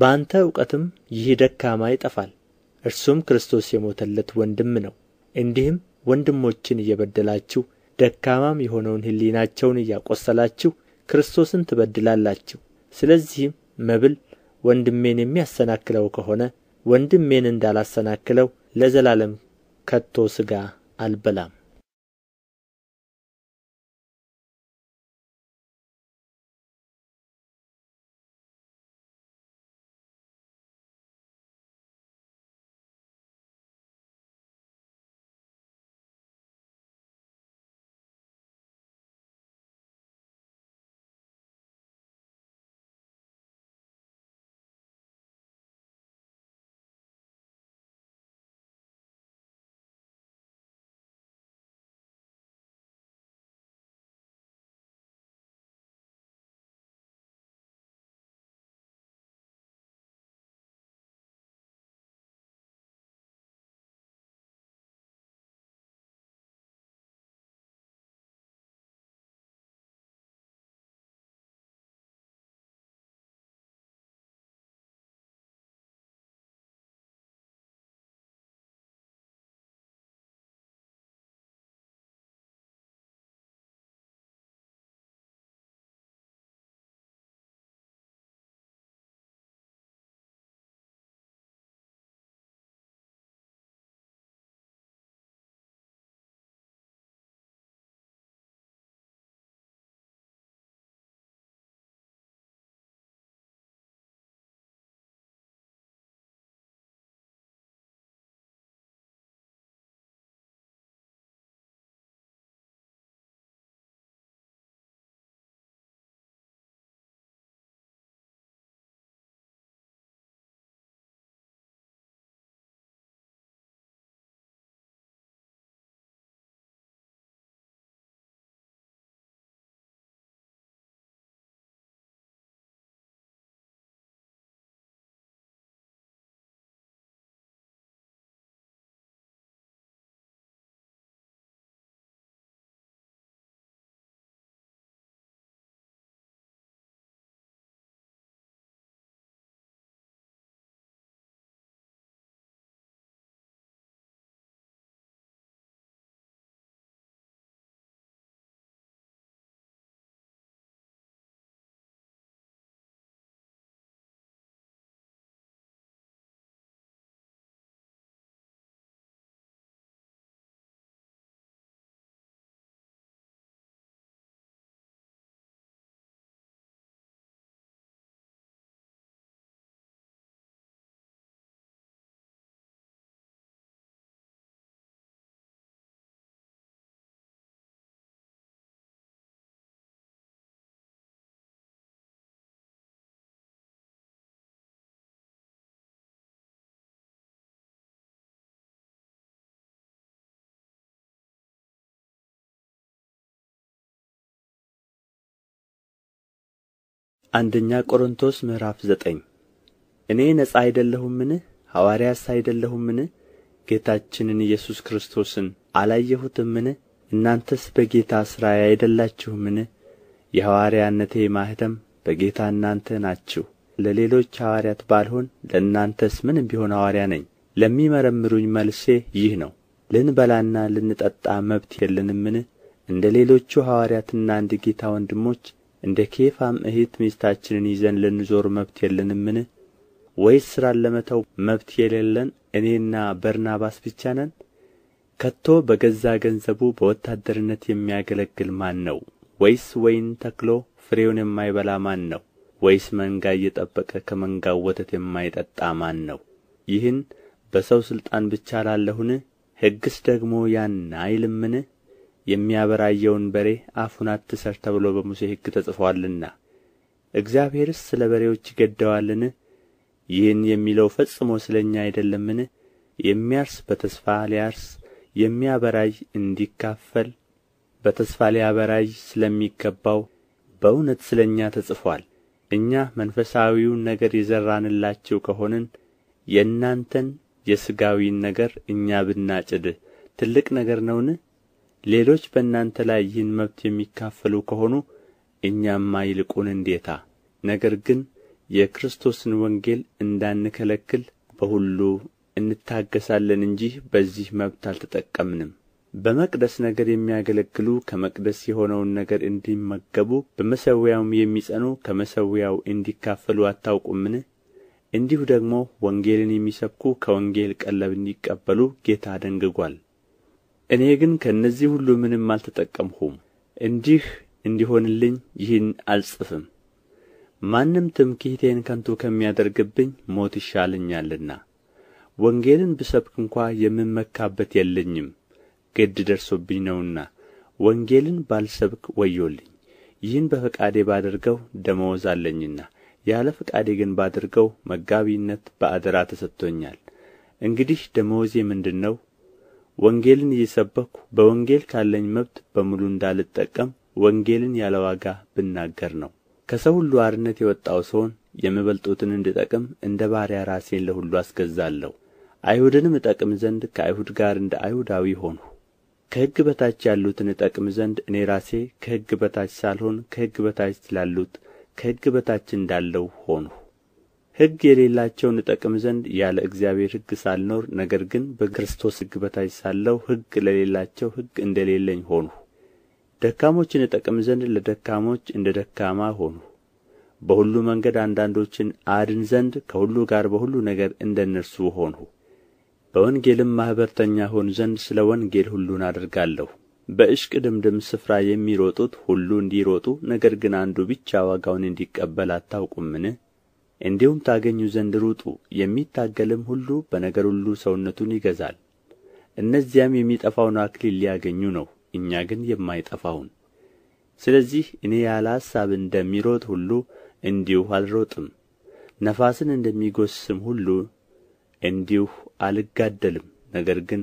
S1: በአንተ እውቀትም ይህ ደካማ ይጠፋል እርሱም ክርስቶስ የሞተለት ወንድም ነው እንዲህም ወንድሞችን እየበደላችሁ ደካማም የሆነውን ሕሊናቸውን እያቆሰላችሁ ክርስቶስን ትበድላላችሁ ስለዚህም መብል ወንድሜን የሚያሰናክለው ከሆነ ወንድሜን እንዳላሰናክለው ለዘላለም
S2: ከቶ ሥጋ አልበላም አንደኛ ቆሮንቶስ ምዕራፍ ዘጠኝ
S1: እኔ ነጻ አይደለሁምን ሐዋርያስ አይደለሁምን ጌታችንን ኢየሱስ ክርስቶስን አላየሁትምን እናንተስ በጌታ ሥራዬ አይደላችሁምን የሐዋርያነቴ ማኅተም በጌታ እናንተ ናችሁ ለሌሎች ሐዋርያት ባልሆን ለእናንተስ ምንም ቢሆን ሐዋርያ ነኝ ለሚመረምሩኝ መልሴ ይህ ነው ልንበላና ልንጠጣ መብት የለንምን እንደ ሌሎቹ ሐዋርያትና እንደ ጌታ ወንድሞች እንደ ኬፋም እህት ሚስታችንን ይዘን ልንዞር መብት የለንምን ወይስ ሥራን ለመተው መብት የሌለን እኔና በርናባስ ብቻ ነን ከቶ በገዛ ገንዘቡ በወታደርነት የሚያገለግል ማን ነው ወይስ ወይን ተክሎ ፍሬውን የማይበላ ማን ነው ወይስ መንጋ እየጠበቀ ከመንጋው ወተት የማይጠጣ ማን ነው ይህን በሰው ሥልጣን ብቻ ላለሁን ሕግስ ደግሞ ያን አይልምን የሚያበራየውን በሬ አፉን አትሰር ተብሎ በሙሴ ሕግ ተጽፎአልና እግዚአብሔርስ ስለ በሬዎች ይገደዋልን ይህን የሚለው ፈጽሞ ስለ እኛ አይደለምን የሚያርስ በተስፋ ሊያርስ የሚያበራይ እንዲካፈል በተስፋ ሊያበራይ ስለሚገባው በእውነት ስለ እኛ ተጽፏል። እኛ መንፈሳዊውን ነገር የዘራንላችሁ ከሆንን የእናንተን የሥጋዊን ነገር እኛ ብናጭድ ትልቅ ነገር ነውን? ሌሎች በእናንተ ላይ ይህን መብት የሚካፈሉ ከሆኑ እኛማ ይልቁን እንዴታ ነገር ግን የክርስቶስን ወንጌል እንዳንከለክል በሁሉ እንታገሳለን እንጂ በዚህ መብት አልተጠቀምንም። በመቅደስ ነገር የሚያገለግሉ ከመቅደስ የሆነውን ነገር እንዲመገቡ፣ በመሠዊያውም የሚጸኑ ከመሠዊያው እንዲካፈሉ አታውቁምን? እንዲሁ ደግሞ ወንጌልን የሚሰብኩ ከወንጌል ቀለብ እንዲቀበሉ ጌታ ደንግጓል። እኔ ግን ከእነዚህ ሁሉ ምንም አልተጠቀምሁም እንዲህ እንዲሆንልኝ ይህን አልጽፍም ማንም ትምክህቴን ከንቱ ከሚያደርግብኝ ሞት ይሻለኛልና ወንጌልን ብሰብክ እንኳ የምመካበት የለኝም ግድ ደርሶብኝ ነውና ወንጌልን ባልሰብክ ወዮልኝ ይህን በፈቃዴ ባደርገው ደመወዝ አለኝና ያለ ፈቃዴ ግን ባደርገው መጋቢነት በአደራ ተሰጥቶኛል እንግዲህ ደመወዜ ምንድን ነው ወንጌልን እየሰበኩ በወንጌል ካለኝ መብት በሙሉ እንዳልጠቀም ወንጌልን ያለ ዋጋ ብናገር ነው ከሰው ሁሉ አርነት የወጣው ስሆን የሚበልጡትን እንድጠቅም እንደ ባሪያ ራሴን ለሁሉ አስገዛለሁ አይሁድንም እጠቅም ዘንድ ከአይሁድ ጋር እንደ አይሁዳዊ ሆንሁ ከሕግ በታች ያሉትን እጠቅም ዘንድ እኔ ራሴ ከሕግ በታች ሳልሆን ከሕግ በታች ስላሉት ከሕግ በታች እንዳለው ሆንሁ ሕግ የሌላቸውን እጠቅም ዘንድ ያለ እግዚአብሔር ሕግ ሳልኖር ነገር ግን በክርስቶስ ሕግ በታች ሳለሁ ሕግ ለሌላቸው ሕግ እንደሌለኝ ሆንሁ። ደካሞችን እጠቅም ዘንድ ለደካሞች እንደ ደካማ ሆንሁ። በሁሉ መንገድ አንዳንዶችን አድን ዘንድ ከሁሉ ጋር በሁሉ ነገር እንደ እነርሱ ሆንሁ። በወንጌልም ማኅበርተኛ ሆን ዘንድ ስለ ወንጌል ሁሉን አደርጋለሁ። በእሽቅ ድምድም ስፍራ የሚሮጡት ሁሉ እንዲሮጡ ነገር ግን አንዱ ብቻ ዋጋውን እንዲቀበል አታውቁምን? እንዲሁም ታገኙ ዘንድ ሩጡ የሚታገልም ሁሉ በነገር ሁሉ ሰውነቱን ይገዛል እነዚያም የሚጠፋውን አክሊል ሊያገኙ ነው እኛ ግን የማይጠፋውን ስለዚህ እኔ ያለ ሐሳብ እንደሚሮጥ ሁሉ እንዲሁ አልሮጥም ነፋስን እንደሚጎስም ሁሉ እንዲሁ አልጋደልም ነገር ግን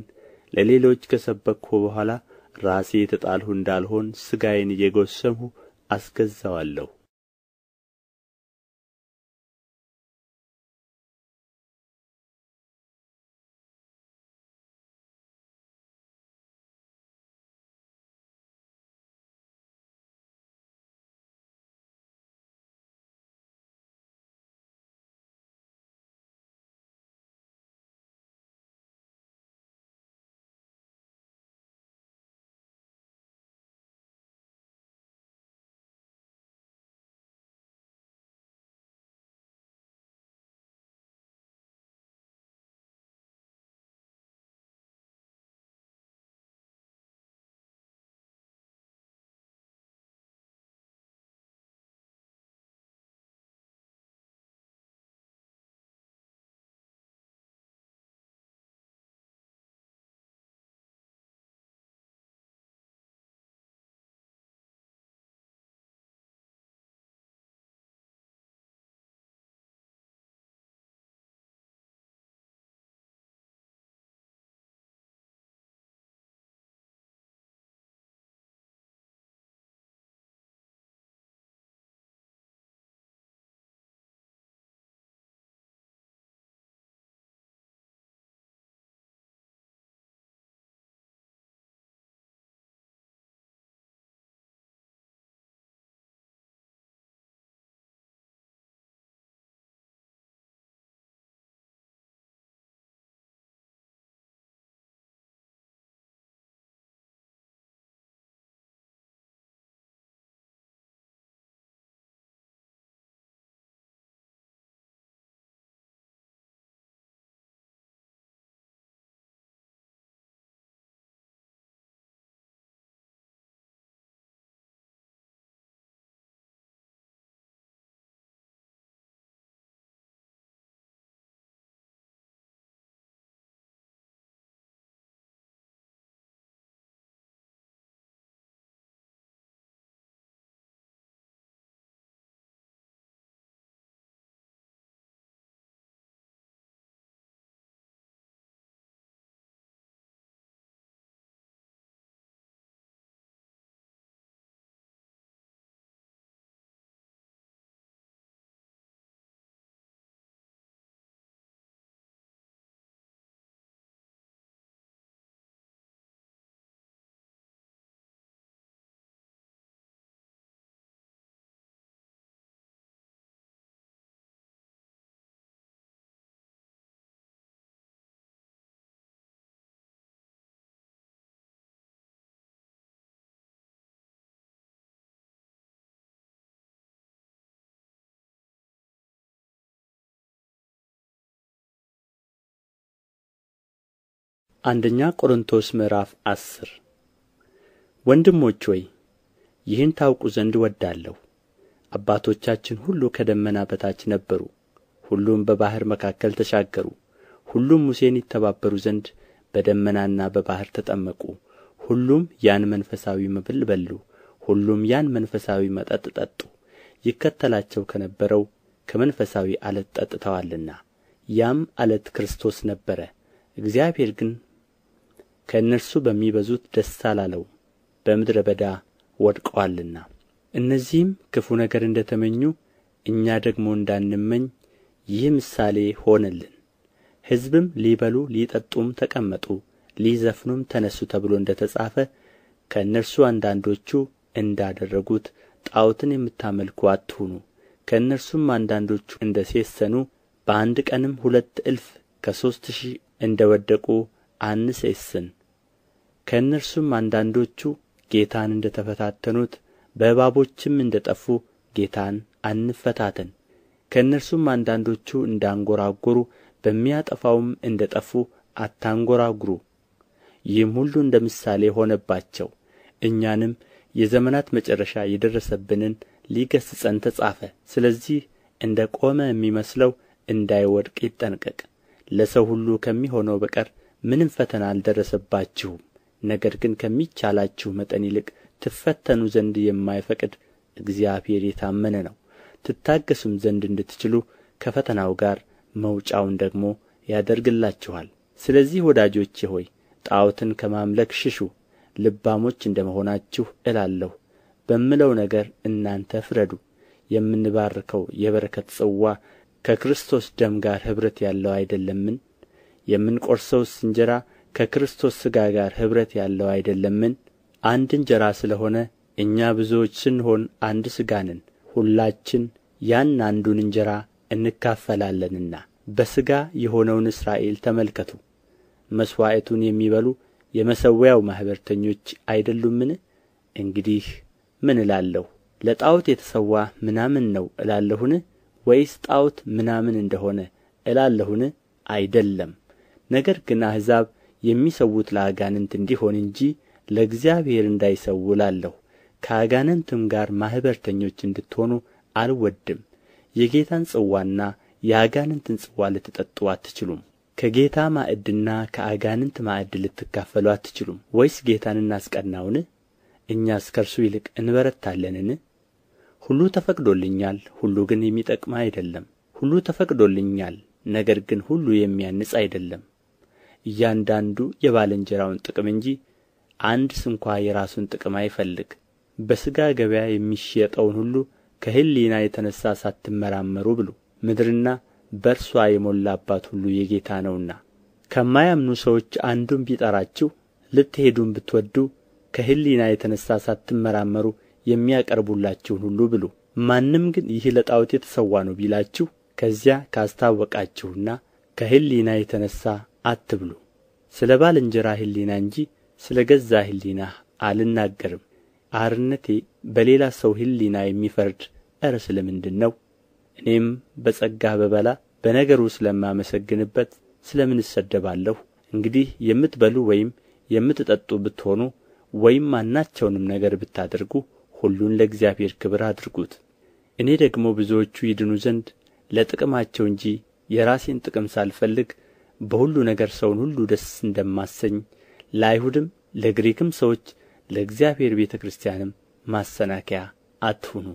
S1: ለሌሎች ከሰበክሁ በኋላ ራሴ የተጣልሁ እንዳልሆን ሥጋዬን እየጎሰምሁ
S2: አስገዛዋለሁ አንደኛ ቆሮንቶስ ምዕራፍ አስር ወንድሞች ሆይ ይህን ታውቁ
S1: ዘንድ ወዳለሁ አባቶቻችን ሁሉ ከደመና በታች ነበሩ ሁሉም በባሕር መካከል ተሻገሩ ሁሉም ሙሴን ይተባበሩ ዘንድ በደመናና በባሕር ተጠመቁ ሁሉም ያን መንፈሳዊ መብል በሉ ሁሉም ያን መንፈሳዊ መጠጥ ጠጡ ይከተላቸው ከነበረው ከመንፈሳዊ ዓለት ጠጥተዋልና ያም ዓለት ክርስቶስ ነበረ እግዚአብሔር ግን ከእነርሱ በሚበዙት ደስ አላለው፣ በምድረ በዳ ወድቀዋልና እነዚህም ክፉ ነገር እንደ ተመኙ እኛ ደግሞ እንዳንመኝ ይህ ምሳሌ ሆነልን ሕዝብም ሊበሉ ሊጠጡም ተቀመጡ ሊዘፍኑም ተነሱ ተብሎ እንደ ተጻፈ ከእነርሱ አንዳንዶቹ እንዳደረጉት ጣዖትን የምታመልኩ አትሁኑ ከእነርሱም አንዳንዶቹ እንደ ሴሰኑ በአንድ ቀንም ሁለት እልፍ ከሦስት ሺህ እንደ ወደቁ አንሴስን ከእነርሱም አንዳንዶቹ ጌታን እንደ ተፈታተኑት በእባቦችም እንደ ጠፉ ጌታን አንፈታተን ከእነርሱም አንዳንዶቹ እንዳንጎራጎሩ በሚያጠፋውም እንደ ጠፉ አታንጎራጉሩ። ይህም ሁሉ እንደ ምሳሌ ሆነባቸው እኛንም የዘመናት መጨረሻ የደረሰብንን ሊገሥጸን ተጻፈ ስለዚህ እንደ ቆመ የሚመስለው እንዳይወድቅ ይጠንቀቅ ለሰው ሁሉ ከሚሆነው በቀር ምንም ፈተና አልደረሰባችሁም ነገር ግን ከሚቻላችሁ መጠን ይልቅ ትፈተኑ ዘንድ የማይፈቅድ እግዚአብሔር የታመነ ነው ትታገሱም ዘንድ እንድትችሉ ከፈተናው ጋር መውጫውን ደግሞ ያደርግላችኋል ስለዚህ ወዳጆቼ ሆይ ጣዖትን ከማምለክ ሽሹ ልባሞች እንደ መሆናችሁ እላለሁ በምለው ነገር እናንተ ፍረዱ የምንባርከው የበረከት ጽዋ ከክርስቶስ ደም ጋር ኅብረት ያለው አይደለምን የምንቆርሰውስ እንጀራ ከክርስቶስ ሥጋ ጋር ኅብረት ያለው አይደለምን አንድ እንጀራ ስለ ሆነ እኛ ብዙዎች ስንሆን አንድ ሥጋ ነን ሁላችን ያን አንዱን እንጀራ እንካፈላለንና በሥጋ የሆነውን እስራኤል ተመልከቱ መሥዋዕቱን የሚበሉ የመሠዊያው ማኅበርተኞች አይደሉምን? እንግዲህ ምን እላለሁ? ለጣዖት የተሠዋ ምናምን ነው እላለሁን? ወይስ ጣዖት ምናምን እንደሆነ እላለሁን? አይደለም። ነገር ግን አሕዛብ የሚሰውት ለአጋንንት እንዲሆን እንጂ ለእግዚአብሔር እንዳይሰው እላለሁ ከአጋንንትም ጋር ማኅበርተኞች እንድትሆኑ አልወድም የጌታን ጽዋና የአጋንንትን ጽዋ ልትጠጡ አትችሉም ከጌታ ማዕድና ከአጋንንት ማዕድ ልትካፈሉ አትችሉም ወይስ ጌታን እናስቀናውን እኛስ ከእርሱ ይልቅ እንበረታለንን ሁሉ ተፈቅዶልኛል ሁሉ ግን የሚጠቅም አይደለም ሁሉ ተፈቅዶልኛል ነገር ግን ሁሉ የሚያንጽ አይደለም እያንዳንዱ የባልንጀራውን ጥቅም እንጂ አንድ ስንኳ የራሱን ጥቅም አይፈልግ በሥጋ ገበያ የሚሸጠውን ሁሉ ከሕሊና የተነሣ ሳትመራመሩ ብሉ ምድርና በእርሷ የሞላባት ሁሉ የጌታ ነውና ከማያምኑ ሰዎች አንዱም ቢጠራችሁ ልትሄዱም ብትወዱ ከሕሊና የተነሣ ሳትመራመሩ የሚያቀርቡላችሁን ሁሉ ብሉ። ማንም ግን ይህ ለጣዖት የተሠዋ ነው ቢላችሁ ከዚያ ካስታወቃችሁና ከሕሊና የተነሣ አትብሉ ስለ ባልንጀራ ሕሊና እንጂ ስለ ገዛ ሕሊናህ አልናገርም አርነቴ በሌላ ሰው ሕሊና የሚፈርድ ኧረ ስለ ምንድን ነው እኔም በጸጋህ በበላ በነገሩ ስለማመሰግንበት ስለ ምን እሰደባለሁ እንግዲህ የምትበሉ ወይም የምትጠጡ ብትሆኑ ወይም ማናቸውንም ነገር ብታደርጉ ሁሉን ለእግዚአብሔር ክብር አድርጉት እኔ ደግሞ ብዙዎቹ ይድኑ ዘንድ ለጥቅማቸው እንጂ የራሴን ጥቅም ሳልፈልግ በሁሉ ነገር ሰውን ሁሉ ደስ እንደማሰኝ
S2: ለአይሁድም ለግሪክም ሰዎች ለእግዚአብሔር ቤተ ክርስቲያንም ማሰናከያ አትሁኑ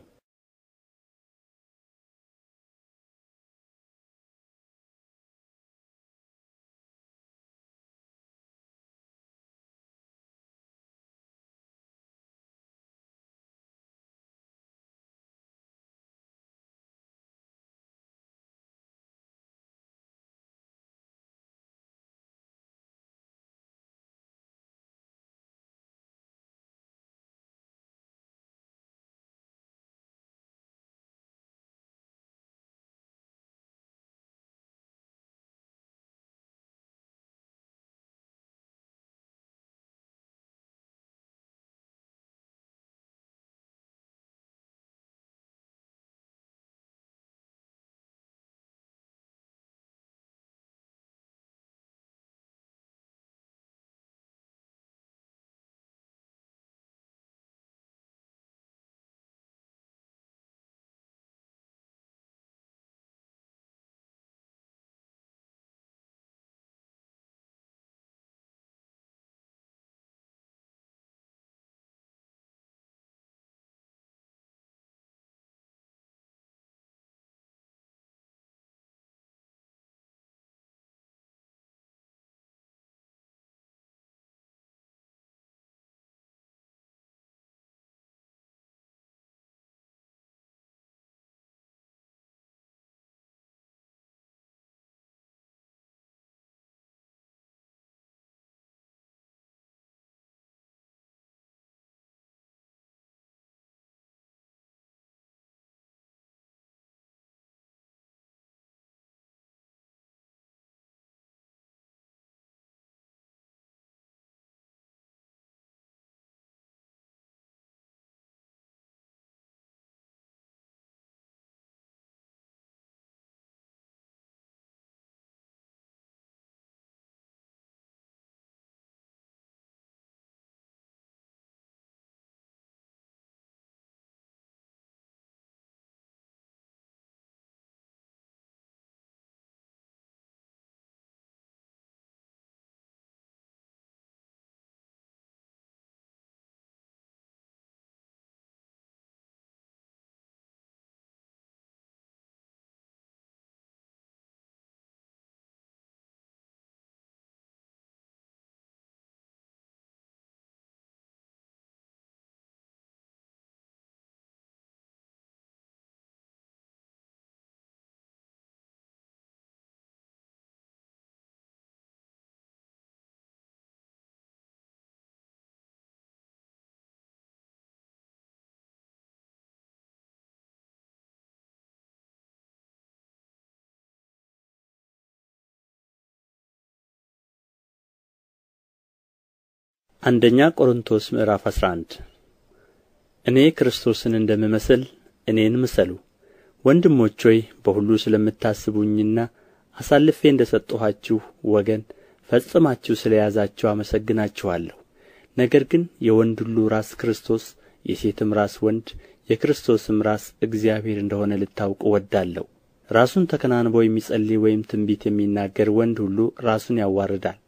S2: አንደኛ ቆሮንቶስ ምዕራፍ 11 እኔ ክርስቶስን
S1: እንደምመስል እኔን ምሰሉ። ወንድሞች ሆይ በሁሉ ስለምታስቡኝና አሳልፌ እንደ ሰጠኋችሁ ወገን ፈጽማችሁ ስለ ያዛችሁ አመሰግናችኋለሁ። ነገር ግን የወንድ ሁሉ ራስ ክርስቶስ፣ የሴትም ራስ ወንድ፣ የክርስቶስም ራስ እግዚአብሔር እንደሆነ ልታውቁ ወዳለሁ። ራሱን ተከናንቦ የሚጸልይ ወይም ትንቢት የሚናገር ወንድ ሁሉ ራሱን ያዋርዳል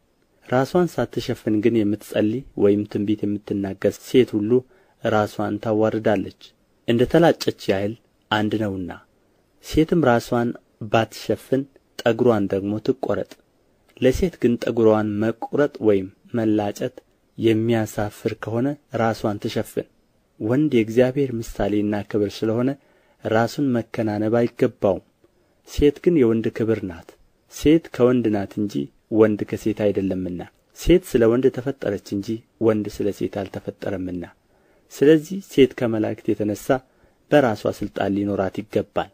S1: ራስዋን ሳትሸፍን ግን የምትጸልይ ወይም ትንቢት የምትናገር ሴት ሁሉ ራስዋን ታዋርዳለች እንደ ተላጨች ያህል አንድ ነውና ሴትም ራስዋን ባትሸፍን ጠጉሯን ደግሞ ትቆረጥ ለሴት ግን ጠጉሯን መቁረጥ ወይም መላጨት የሚያሳፍር ከሆነ ራሷን ትሸፍን ወንድ የእግዚአብሔር ምሳሌና ክብር ስለሆነ ራሱን መከናነብ አይገባውም ሴት ግን የወንድ ክብር ናት ሴት ከወንድ ናት እንጂ ወንድ ከሴት አይደለምና ሴት ስለ ወንድ ተፈጠረች እንጂ ወንድ ስለ ሴት አልተፈጠረምና ስለዚህ ሴት ከመላእክት የተነሳ በራሷ ሥልጣን ሊኖራት ይገባል።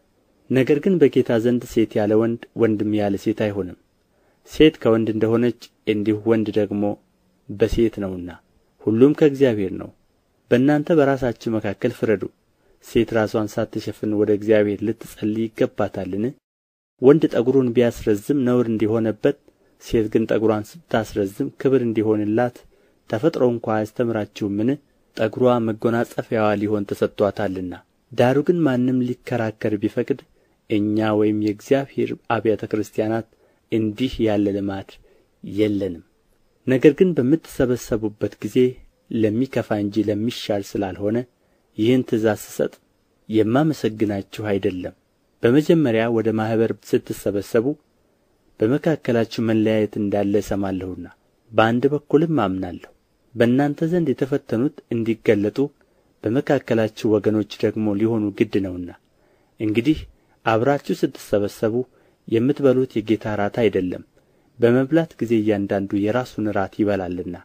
S1: ነገር ግን በጌታ ዘንድ ሴት ያለ ወንድ ወንድም ያለ ሴት አይሆንም። ሴት ከወንድ እንደሆነች እንዲሁ ወንድ ደግሞ በሴት ነውና ሁሉም ከእግዚአብሔር ነው። በእናንተ በራሳችሁ መካከል ፍረዱ። ሴት ራሷን ሳትሸፍን ወደ እግዚአብሔር ልትጸልይ ይገባታልን? ወንድ ጠጉሩን ቢያስረዝም ነውር እንዲሆነበት ሴት ግን ጠጉሯን ስታስረዝም ክብር እንዲሆንላት ተፈጥሮ እንኳ አያስተምራችሁምን ጠጉሯ መጎናጸፊያዋ ሊሆን ተሰጥቷታልና። ዳሩ ግን ማንም ሊከራከር ቢፈቅድ እኛ ወይም የእግዚአብሔር አብያተ ክርስቲያናት እንዲህ ያለ ልማድ የለንም። ነገር ግን በምትሰበሰቡበት ጊዜ ለሚከፋ እንጂ ለሚሻል ስላልሆነ ይህን ትእዛዝ ስሰጥ የማመሰግናችሁ አይደለም። በመጀመሪያ ወደ ማኅበር ስትሰበሰቡ በመካከላችሁ መለያየት እንዳለ እሰማለሁና በአንድ በኩልም አምናለሁ በእናንተ ዘንድ የተፈተኑት እንዲገለጡ በመካከላችሁ ወገኖች ደግሞ ሊሆኑ ግድ ነውና እንግዲህ አብራችሁ ስትሰበሰቡ የምትበሉት የጌታ ራት አይደለም፣ በመብላት ጊዜ እያንዳንዱ የራሱን ራት ይበላልና፣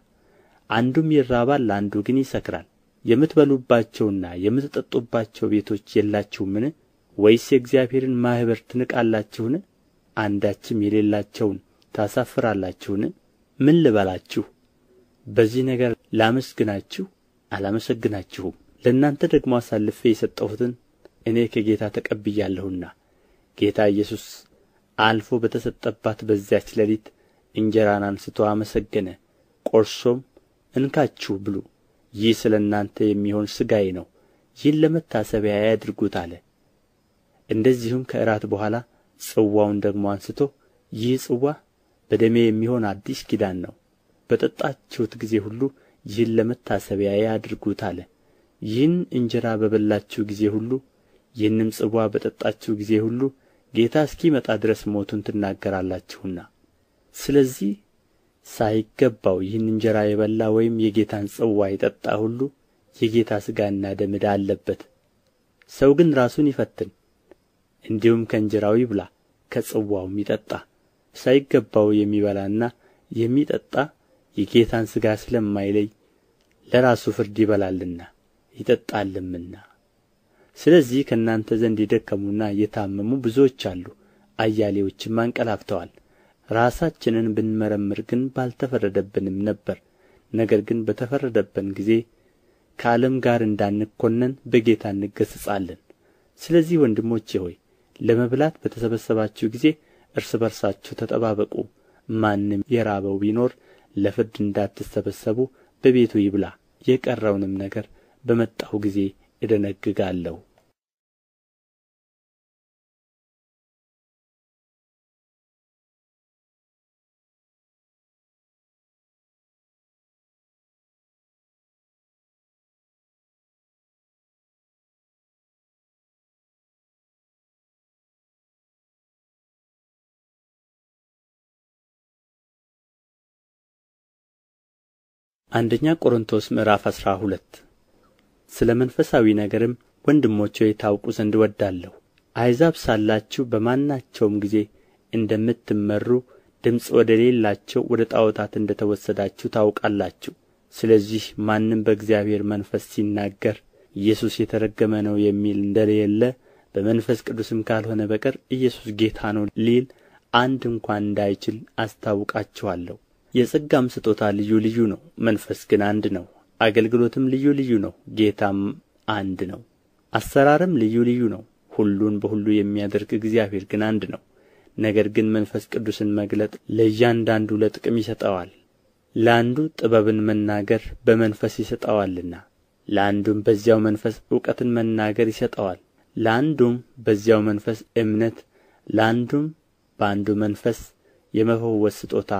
S1: አንዱም ይራባል፣ አንዱ ግን ይሰክራል። የምትበሉባቸውና የምትጠጡባቸው ቤቶች የላችሁምን? ወይስ የእግዚአብሔርን ማኅበር ትንቃላችሁን? አንዳችም የሌላቸውን ታሳፍራላችሁን ምን ልበላችሁ በዚህ ነገር ላመስግናችሁ አላመሰግናችሁም ለእናንተ ደግሞ አሳልፌ የሰጠሁትን እኔ ከጌታ ተቀብያለሁና ጌታ ኢየሱስ አልፎ በተሰጠባት በዚያች ሌሊት እንጀራን አንስቶ አመሰገነ ቆርሶም እንካችሁ ብሉ ይህ ስለ እናንተ የሚሆን ሥጋዬ ነው ይህን ለመታሰቢያ ያድርጉት አለ እንደዚሁም ከእራት በኋላ ጽዋውን ደግሞ አንስቶ ይህ ጽዋ በደሜ የሚሆን አዲስ ኪዳን ነው በጠጣችሁት ጊዜ ሁሉ ይህን ለመታሰቢያ አድርጉት አለ ይህን እንጀራ በበላችሁ ጊዜ ሁሉ ይህንም ጽዋ በጠጣችሁ ጊዜ ሁሉ ጌታ እስኪመጣ ድረስ ሞቱን ትናገራላችሁና ስለዚህ ሳይገባው ይህን እንጀራ የበላ ወይም የጌታን ጽዋ የጠጣ ሁሉ የጌታ ሥጋና ደም ዕዳ አለበት ሰው ግን ራሱን ይፈትን እንዲሁም ከእንጀራው ይብላ ከጽዋውም ይጠጣ ሳይገባው የሚበላና የሚጠጣ የጌታን ሥጋ ስለማይለይ ለራሱ ፍርድ ይበላልና ይጠጣልምና ስለዚህ ከእናንተ ዘንድ የደከሙና የታመሙ ብዙዎች አሉ አያሌዎችም አንቀላፍተዋል ራሳችንን ብንመረምር ግን ባልተፈረደብንም ነበር ነገር ግን በተፈረደብን ጊዜ ከዓለም ጋር እንዳንኮነን በጌታ እንገሥጻለን። ስለዚህ ወንድሞቼ ሆይ ለመብላት በተሰበሰባችሁ ጊዜ እርስ በርሳችሁ ተጠባበቁ ማንም የራበው ቢኖር ለፍርድ እንዳትሰበሰቡ
S2: በቤቱ ይብላ የቀረውንም ነገር በመጣሁ ጊዜ እደነግጋለሁ አንደኛ ቆሮንቶስ ምዕራፍ አስራ ሁለት ስለ መንፈሳዊ ነገርም
S1: ወንድሞች ሆይ ታውቁ ዘንድ እወዳለሁ አሕዛብ ሳላችሁ በማናቸውም ጊዜ እንደምትመሩ ድምፅ ወደሌላቸው ወደ ጣዖታት እንደ ተወሰዳችሁ ታውቃላችሁ። ስለዚህ ማንም በእግዚአብሔር መንፈስ ሲናገር ኢየሱስ የተረገመ ነው የሚል እንደሌለ በመንፈስ ቅዱስም ካልሆነ በቀር ኢየሱስ ጌታ ነው ሊል አንድ እንኳ እንዳይችል አስታውቃችኋለሁ። የጸጋም ስጦታ ልዩ ልዩ ነው መንፈስ ግን አንድ ነው አገልግሎትም ልዩ ልዩ ነው ጌታም አንድ ነው አሰራርም ልዩ ልዩ ነው ሁሉን በሁሉ የሚያደርግ እግዚአብሔር ግን አንድ ነው ነገር ግን መንፈስ ቅዱስን መግለጥ ለእያንዳንዱ ለጥቅም ይሰጠዋል ለአንዱ ጥበብን መናገር በመንፈስ ይሰጠዋልና ለአንዱም በዚያው መንፈስ እውቀትን መናገር ይሰጠዋል ለአንዱም በዚያው መንፈስ እምነት ለአንዱም በአንዱ መንፈስ የመፈወስ ስጦታ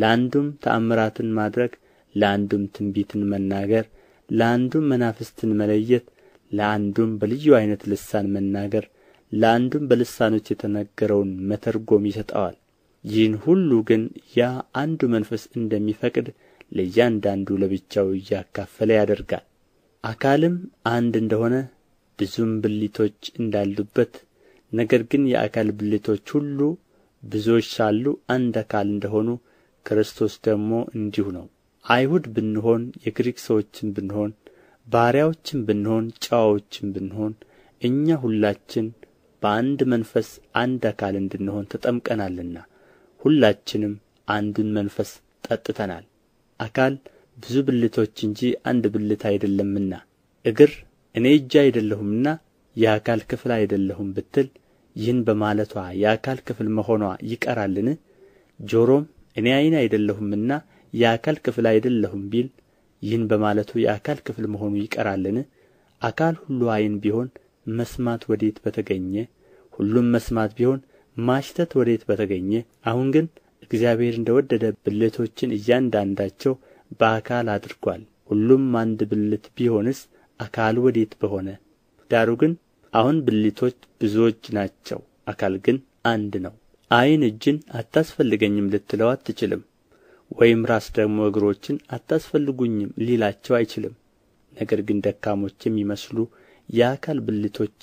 S1: ለአንዱም ተአምራትን ማድረግ ለአንዱም ትንቢትን መናገር ለአንዱም መናፍስትን መለየት ለአንዱም በልዩ ዓይነት ልሳን መናገር ለአንዱም በልሳኖች የተነገረውን መተርጎም ይሰጠዋል ይህን ሁሉ ግን ያ አንዱ መንፈስ እንደሚፈቅድ ለእያንዳንዱ ለብቻው እያካፈለ ያደርጋል አካልም አንድ እንደሆነ ብዙም ብልቶች እንዳሉበት ነገር ግን የአካል ብልቶች ሁሉ ብዙዎች ሳሉ አንድ አካል እንደሆኑ ክርስቶስ ደግሞ እንዲሁ ነው አይሁድ ብንሆን የግሪክ ሰዎችም ብንሆን ባሪያዎችም ብንሆን ጨዋዎችም ብንሆን እኛ ሁላችን በአንድ መንፈስ አንድ አካል እንድንሆን ተጠምቀናልና ሁላችንም አንድን መንፈስ ጠጥተናል አካል ብዙ ብልቶች እንጂ አንድ ብልት አይደለምና እግር እኔ እጅ አይደለሁምና የአካል ክፍል አይደለሁም ብትል ይህን በማለቷ የአካል ክፍል መሆኗ ይቀራልን ጆሮም እኔ ዓይን አይደለሁምና የአካል ክፍል አይደለሁም ቢል ይህን በማለቱ የአካል ክፍል መሆኑ ይቀራልን አካል ሁሉ ዓይን ቢሆን መስማት ወዴት በተገኘ ሁሉም መስማት ቢሆን ማሽተት ወዴት በተገኘ አሁን ግን እግዚአብሔር እንደ ወደደ ብልቶችን እያንዳንዳቸው በአካል አድርጓል ሁሉም አንድ ብልት ቢሆንስ አካል ወዴት በሆነ ዳሩ ግን አሁን ብልቶች ብዙዎች ናቸው አካል ግን አንድ ነው ዓይን እጅን አታስፈልገኝም ልትለው አትችልም ወይም ራስ ደግሞ እግሮችን አታስፈልጉኝም ሊላቸው አይችልም ነገር ግን ደካሞች የሚመስሉ የአካል ብልቶች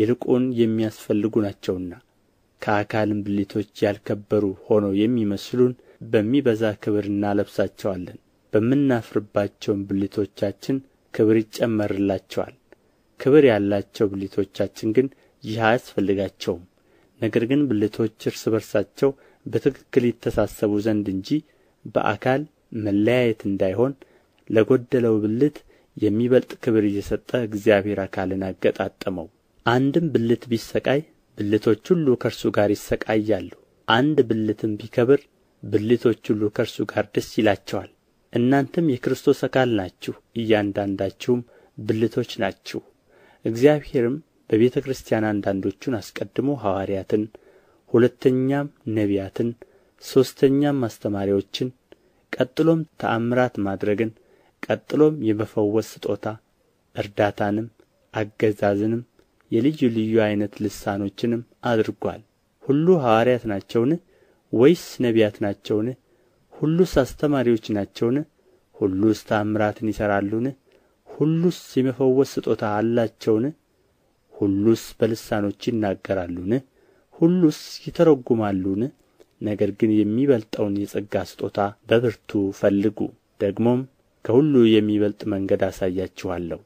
S1: ይልቁን የሚያስፈልጉ ናቸውና ከአካልም ብልቶች ያልከበሩ ሆነው የሚመስሉን በሚበዛ ክብር እናለብሳቸዋለን በምናፍርባቸውም ብልቶቻችን ክብር ይጨመርላቸዋል ክብር ያላቸው ብልቶቻችን ግን ይህ አያስፈልጋቸውም ነገር ግን ብልቶች እርስ በርሳቸው በትክክል ይተሳሰቡ ዘንድ እንጂ በአካል መለያየት እንዳይሆን ለጎደለው ብልት የሚበልጥ ክብር እየሰጠ እግዚአብሔር አካልን አገጣጠመው። አንድም ብልት ቢሰቃይ ብልቶች ሁሉ ከእርሱ ጋር ይሰቃያሉ። አንድ ብልትም ቢከብር ብልቶች ሁሉ ከእርሱ ጋር ደስ ይላቸዋል። እናንተም የክርስቶስ አካል ናችሁ፣ እያንዳንዳችሁም ብልቶች ናችሁ። እግዚአብሔርም በቤተ ክርስቲያን አንዳንዶቹን አስቀድሞ ሐዋርያትን ሁለተኛም ነቢያትን ሦስተኛም አስተማሪዎችን ቀጥሎም ተአምራት ማድረግን ቀጥሎም የመፈወስ ስጦታ እርዳታንም አገዛዝንም የልዩ ልዩ አይነት ልሳኖችንም አድርጓል። ሁሉ ሐዋርያት ናቸውን? ወይስ ነቢያት ናቸውን? ሁሉስ አስተማሪዎች ናቸውን? ሁሉስ ተአምራትን ይሠራሉን? ሁሉስ የመፈወስ ስጦታ አላቸውን? ሁሉስ በልሳኖች ይናገራሉን ሁሉስ ይተረጉማሉን ነገር ግን የሚበልጠውን የጸጋ ስጦታ በብርቱ ፈልጉ ደግሞም
S2: ከሁሉ የሚበልጥ መንገድ አሳያችኋለሁ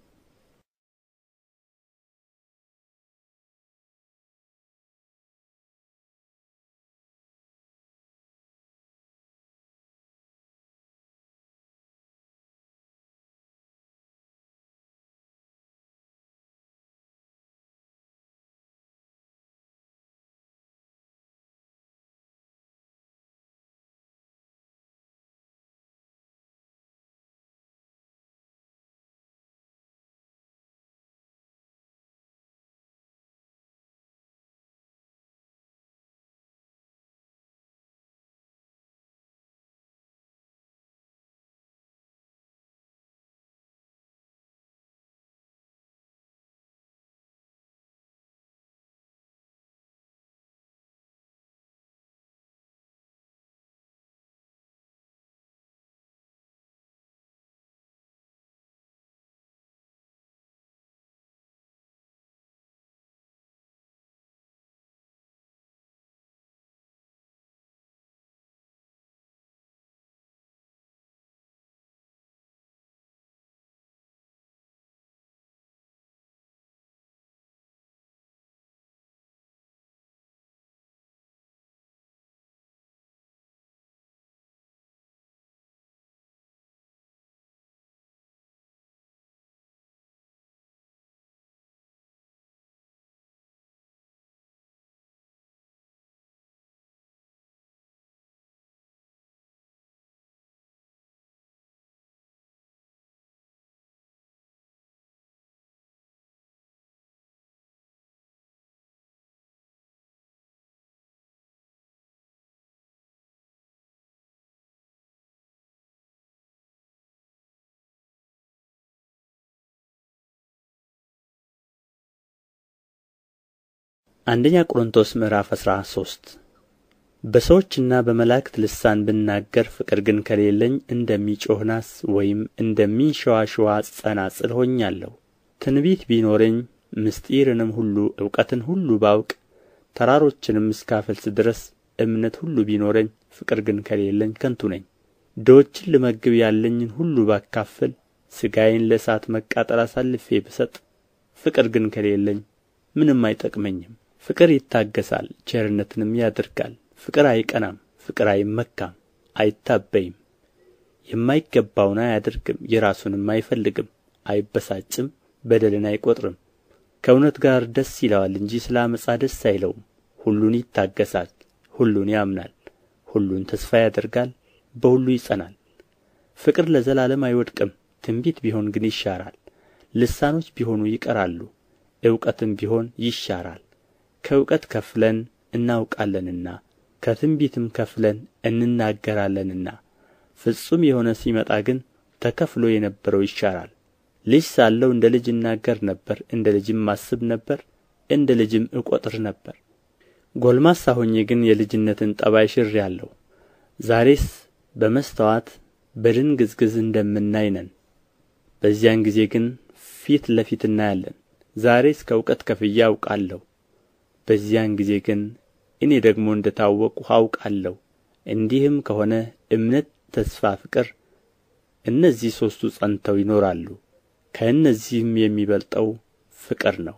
S2: አንደኛ ቆሮንቶስ ምዕራፍ አስራ ሶስት
S1: በሰዎችና በመላእክት ልሳን ብናገር ፍቅር ግን ከሌለኝ እንደሚጮኽ ናስ ወይም እንደሚንሽዋሽዋ ጸናጽል ሆኛለሁ። ትንቢት ቢኖረኝ ምስጢርንም ሁሉ እውቀትን ሁሉ ባውቅ ተራሮችንም እስካፈልስ ድረስ እምነት ሁሉ ቢኖረኝ ፍቅር ግን ከሌለኝ ከንቱ ነኝ። ድሆችን ልመግብ ያለኝን ሁሉ ባካፍል ሥጋዬን ለእሳት መቃጠል አሳልፌ ብሰጥ ፍቅር ግን ከሌለኝ ምንም አይጠቅመኝም። ፍቅር ይታገሳል ቸርነትንም ያደርጋል። ፍቅር አይቀናም፣ ፍቅር አይመካም፣ አይታበይም። የማይገባውን አያደርግም፣ የራሱንም አይፈልግም፣ አይበሳጭም፣ በደልን አይቆጥርም ከእውነት ጋር ደስ ይለዋል እንጂ ስለ አመፃ ደስ አይለውም። ሁሉን ይታገሳል። ሁሉን ያምናል፣ ሁሉን ተስፋ ያደርጋል፣ በሁሉ ይጸናል። ፍቅር ለዘላለም አይወድቅም። ትንቢት ቢሆን ግን ይሻራል፣ ልሳኖች ቢሆኑ ይቀራሉ፣ እውቀትም ቢሆን ይሻራል። ከእውቀት ከፍለን እናውቃለንና ከትንቢትም ከፍለን እንናገራለንና ፍጹም የሆነ ሲመጣ ግን ተከፍሎ የነበረው ይሻራል ልጅ ሳለው እንደ ልጅ እናገር ነበር እንደ ልጅም አስብ ነበር እንደ ልጅም እቈጥር ነበር ጎልማሳ ሆኜ ግን የልጅነትን ጠባይ ያለው ዛሬስ በመስተዋት በድንግዝግዝ እንደምናይ ነን በዚያን ጊዜ ግን ፊት ለፊት እናያለን ዛሬስ ከእውቀት ከፍዬ አውቃለሁ በዚያን ጊዜ ግን እኔ ደግሞ እንደ ታወቅሁ አውቃለሁ እንዲህም ከሆነ እምነት ተስፋ ፍቅር እነዚህ
S2: ሦስቱ ጸንተው ይኖራሉ ከእነዚህም የሚበልጠው ፍቅር ነው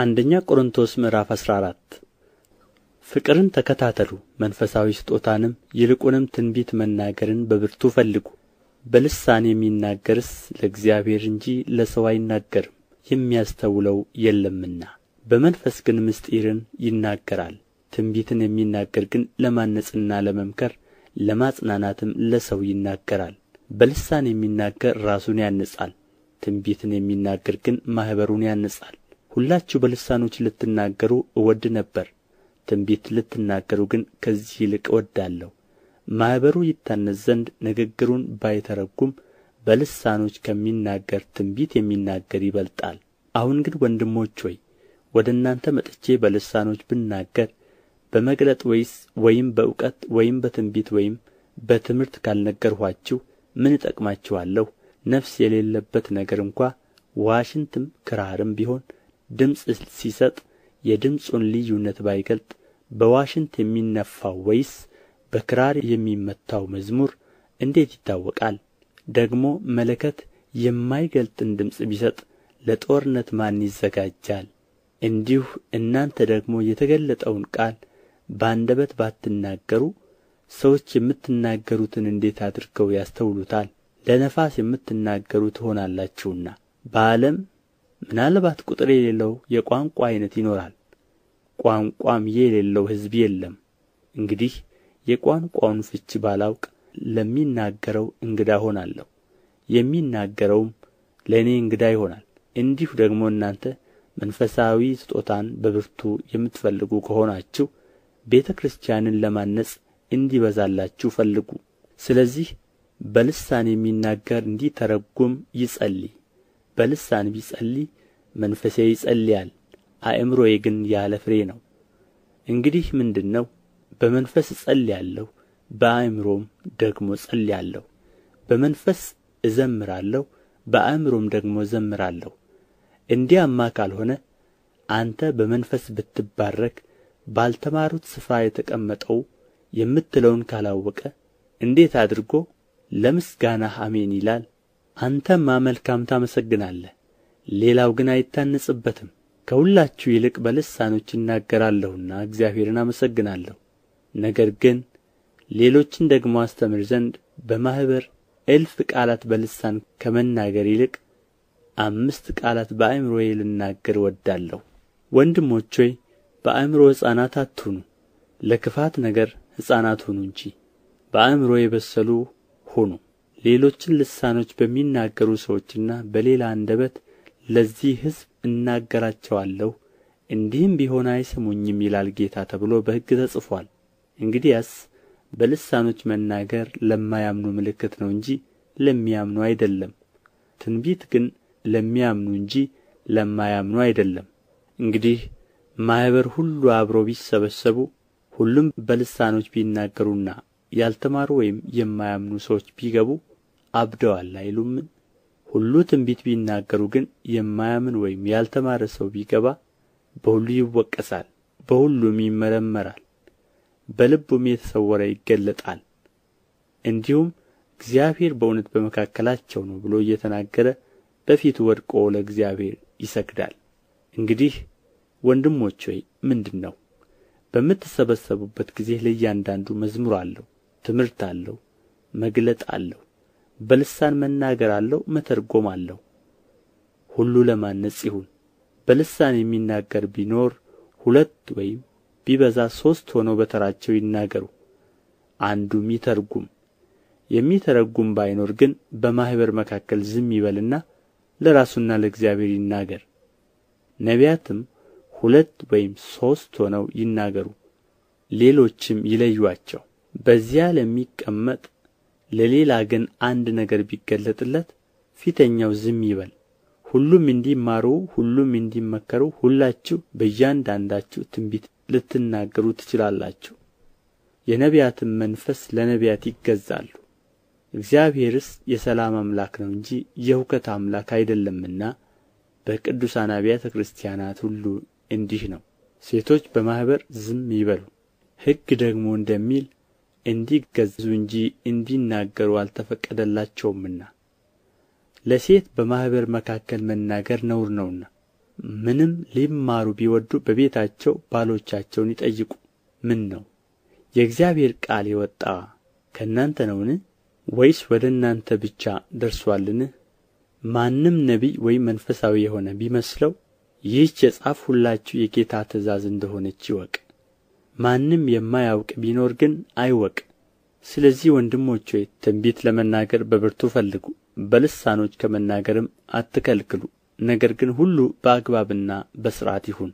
S2: አንደኛ ቆሮንቶስ ምዕራፍ 14 ፍቅርን ተከታተሉ መንፈሳዊ ስጦታንም
S1: ይልቁንም ትንቢት መናገርን በብርቱ ፈልጉ በልሳን የሚናገርስ ለእግዚአብሔር እንጂ ለሰው አይናገርም የሚያስተውለው የለምና በመንፈስ ግን ምስጢርን ይናገራል ትንቢትን የሚናገር ግን ለማነጽና ለመምከር ለማጽናናትም ለሰው ይናገራል በልሳን የሚናገር ራሱን ያንጻል ትንቢትን የሚናገር ግን ማኅበሩን ያንጻል ሁላችሁ በልሳኖች ልትናገሩ እወድ ነበር ትንቢት ልትናገሩ ግን ከዚህ ይልቅ እወዳለሁ ማኅበሩ ይታነጽ ዘንድ ንግግሩን ባይተረጉም በልሳኖች ከሚናገር ትንቢት የሚናገር ይበልጣል አሁን ግን ወንድሞች ሆይ ወደ እናንተ መጥቼ በልሳኖች ብናገር በመግለጥ ወይስ ወይም በእውቀት ወይም በትንቢት ወይም በትምህርት ካልነገርኋችሁ ምን እጠቅማችኋለሁ? ነፍስ የሌለበት ነገር እንኳ ዋሽንትም ክራርም ቢሆን ድምፅ ሲሰጥ የድምፁን ልዩነት ባይገልጥ በዋሽንት የሚነፋው ወይስ በክራር የሚመታው መዝሙር እንዴት ይታወቃል ደግሞ መለከት የማይገልጥን ድምፅ ቢሰጥ ለጦርነት ማን ይዘጋጃል እንዲሁ እናንተ ደግሞ የተገለጠውን ቃል በአንደበት ባትናገሩ ሰዎች የምትናገሩትን እንዴት አድርገው ያስተውሉታል ለነፋስ የምትናገሩ ትሆናላችሁና በዓለም ምናልባት ቁጥር የሌለው የቋንቋ ዓይነት ይኖራል ቋንቋም የሌለው ሕዝብ የለም እንግዲህ የቋንቋውን ፍች ባላውቅ ለሚናገረው እንግዳ ሆናለሁ የሚናገረውም ለእኔ እንግዳ ይሆናል እንዲሁ ደግሞ እናንተ መንፈሳዊ ስጦታን በብርቱ የምትፈልጉ ከሆናችሁ ቤተ ክርስቲያንን ለማነጽ እንዲበዛላችሁ ፈልጉ ስለዚህ በልሳን የሚናገር እንዲተረጉም ይጸልይ በልሳን ቢጸልይ መንፈሴ ይጸልያል አእምሮዬ ግን ያለ ፍሬ ነው እንግዲህ ምንድን ነው በመንፈስ እጸልያለሁ በአእምሮም ደግሞ እጸልያለሁ በመንፈስ እዘምራለሁ በአእምሮም ደግሞ እዘምራለሁ እንዲያማ ካልሆነ አንተ በመንፈስ ብትባረክ ባልተማሩት ስፍራ የተቀመጠው የምትለውን ካላወቀ እንዴት አድርጎ ለምስጋናህ አሜን ይላል አንተማ መልካም ታመሰግናለህ ሌላው ግን አይታነጽበትም ከሁላችሁ ይልቅ በልሳኖች እናገራለሁና እግዚአብሔርን አመሰግናለሁ ነገር ግን ሌሎችን ደግሞ አስተምር ዘንድ በማኅበር እልፍ ቃላት በልሳን ከመናገር ይልቅ አምስት ቃላት በአእምሮዬ ልናገር ወዳለሁ። ወንድሞች ሆይ በአእምሮ ሕፃናት አትሁኑ ለክፋት ነገር ሕፃናት ሁኑ እንጂ በአእምሮ የበሰሉ ሁኑ ሌሎችን ልሳኖች በሚናገሩ ሰዎችና በሌላ አንደበት ለዚህ ሕዝብ እናገራቸዋለሁ እንዲህም ቢሆን አይሰሙኝም ይላል ጌታ ተብሎ በሕግ ተጽፏል። እንግዲያስ በልሳኖች መናገር ለማያምኑ ምልክት ነው እንጂ ለሚያምኑ አይደለም ትንቢት ግን ለሚያምኑ እንጂ ለማያምኑ አይደለም እንግዲህ ማኅበር ሁሉ አብሮ ቢሰበሰቡ ሁሉም በልሳኖች ቢናገሩና ያልተማሩ ወይም የማያምኑ ሰዎች ቢገቡ አብደዋል አይሉምን ሁሉ ትንቢት ቢናገሩ ግን የማያምን ወይም ያልተማረ ሰው ቢገባ በሁሉ ይወቀሳል በሁሉም ይመረመራል በልቡም የተሰወረ ይገለጣል እንዲሁም እግዚአብሔር በእውነት በመካከላቸው ነው ብሎ እየተናገረ በፊቱ ወድቆ ለእግዚአብሔር ይሰግዳል እንግዲህ ወንድሞች ሆይ ምንድን ነው በምትሰበሰቡበት ጊዜ ለእያንዳንዱ መዝሙር አለው ትምህርት አለው መግለጥ አለው በልሳን መናገር አለው መተርጎም አለው ሁሉ ለማነጽ ይሁን በልሳን የሚናገር ቢኖር ሁለት ወይም ቢበዛ ሦስት ሆነው በተራቸው ይናገሩ አንዱም ይተርጉም የሚተረጉም ባይኖር ግን በማኅበር መካከል ዝም ይበልና ለራሱና ለእግዚአብሔር ይናገር ነቢያትም ሁለት ወይም ሦስት ሆነው ይናገሩ ሌሎችም ይለዩአቸው በዚያ ለሚቀመጥ ለሌላ ግን አንድ ነገር ቢገለጥለት ፊተኛው ዝም ይበል ሁሉም እንዲማሩ ሁሉም እንዲመከሩ ሁላችሁ በእያንዳንዳችሁ ትንቢት ልትናገሩ ትችላላችሁ የነቢያትም መንፈስ ለነቢያት ይገዛሉ እግዚአብሔርስ የሰላም አምላክ ነው እንጂ የሁከት አምላክ አይደለምና በቅዱሳን አብያተ ክርስቲያናት ሁሉ እንዲህ ነው ሴቶች በማኅበር ዝም ይበሉ ሕግ ደግሞ እንደሚል እንዲገዙ እንጂ እንዲናገሩ አልተፈቀደላቸውምና ለሴት በማኅበር መካከል መናገር ነውር ነውና ምንም ሊማሩ ቢወዱ በቤታቸው ባሎቻቸውን ይጠይቁ ምን ነው የእግዚአብሔር ቃል የወጣ ከእናንተ ነውን ወይስ ወደ እናንተ ብቻ ደርሷልን? ማንም ነቢይ ወይም መንፈሳዊ የሆነ ቢመስለው ይህች የጻፍሁላችሁ የጌታ ትእዛዝ እንደሆነች ይወቅ ማንም የማያውቅ ቢኖር ግን አይወቅ ስለዚህ ወንድሞች ሆይ ትንቢት ለመናገር በብርቱ ፈልጉ በልሳኖች ከመናገርም
S2: አትከልክሉ ነገር ግን ሁሉ በአግባብና በሥርዓት ይሁን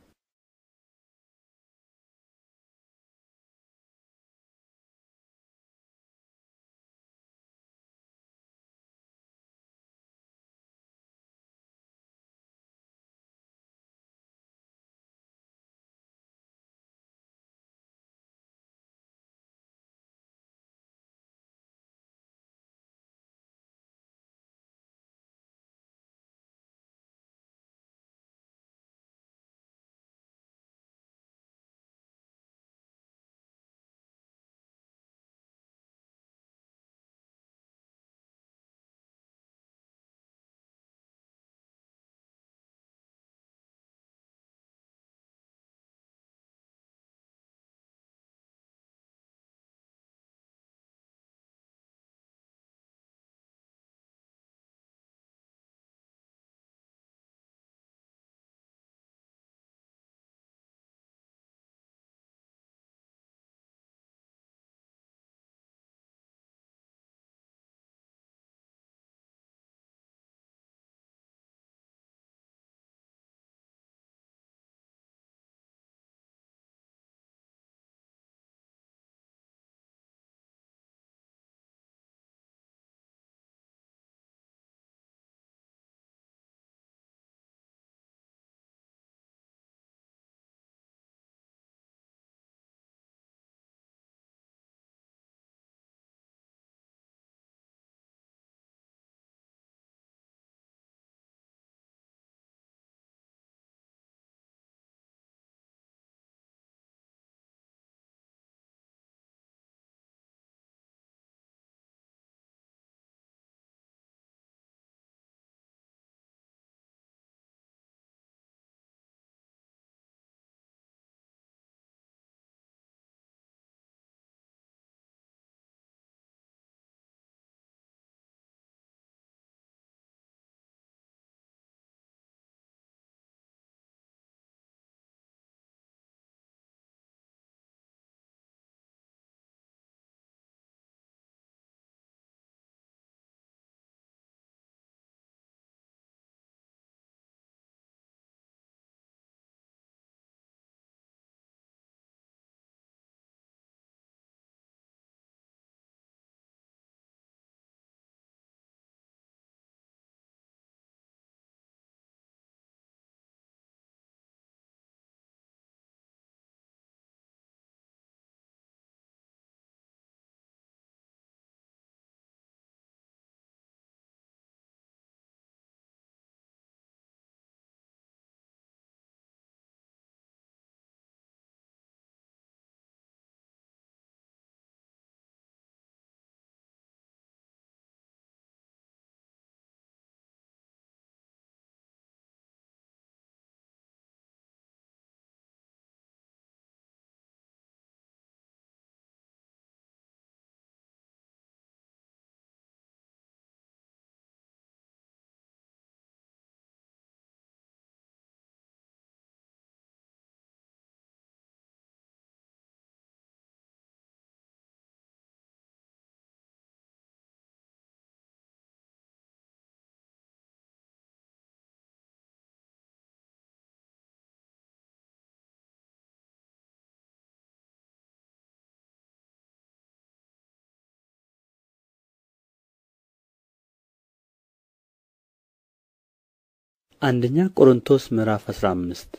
S2: አንደኛ ቆሮንቶስ ምዕራፍ 15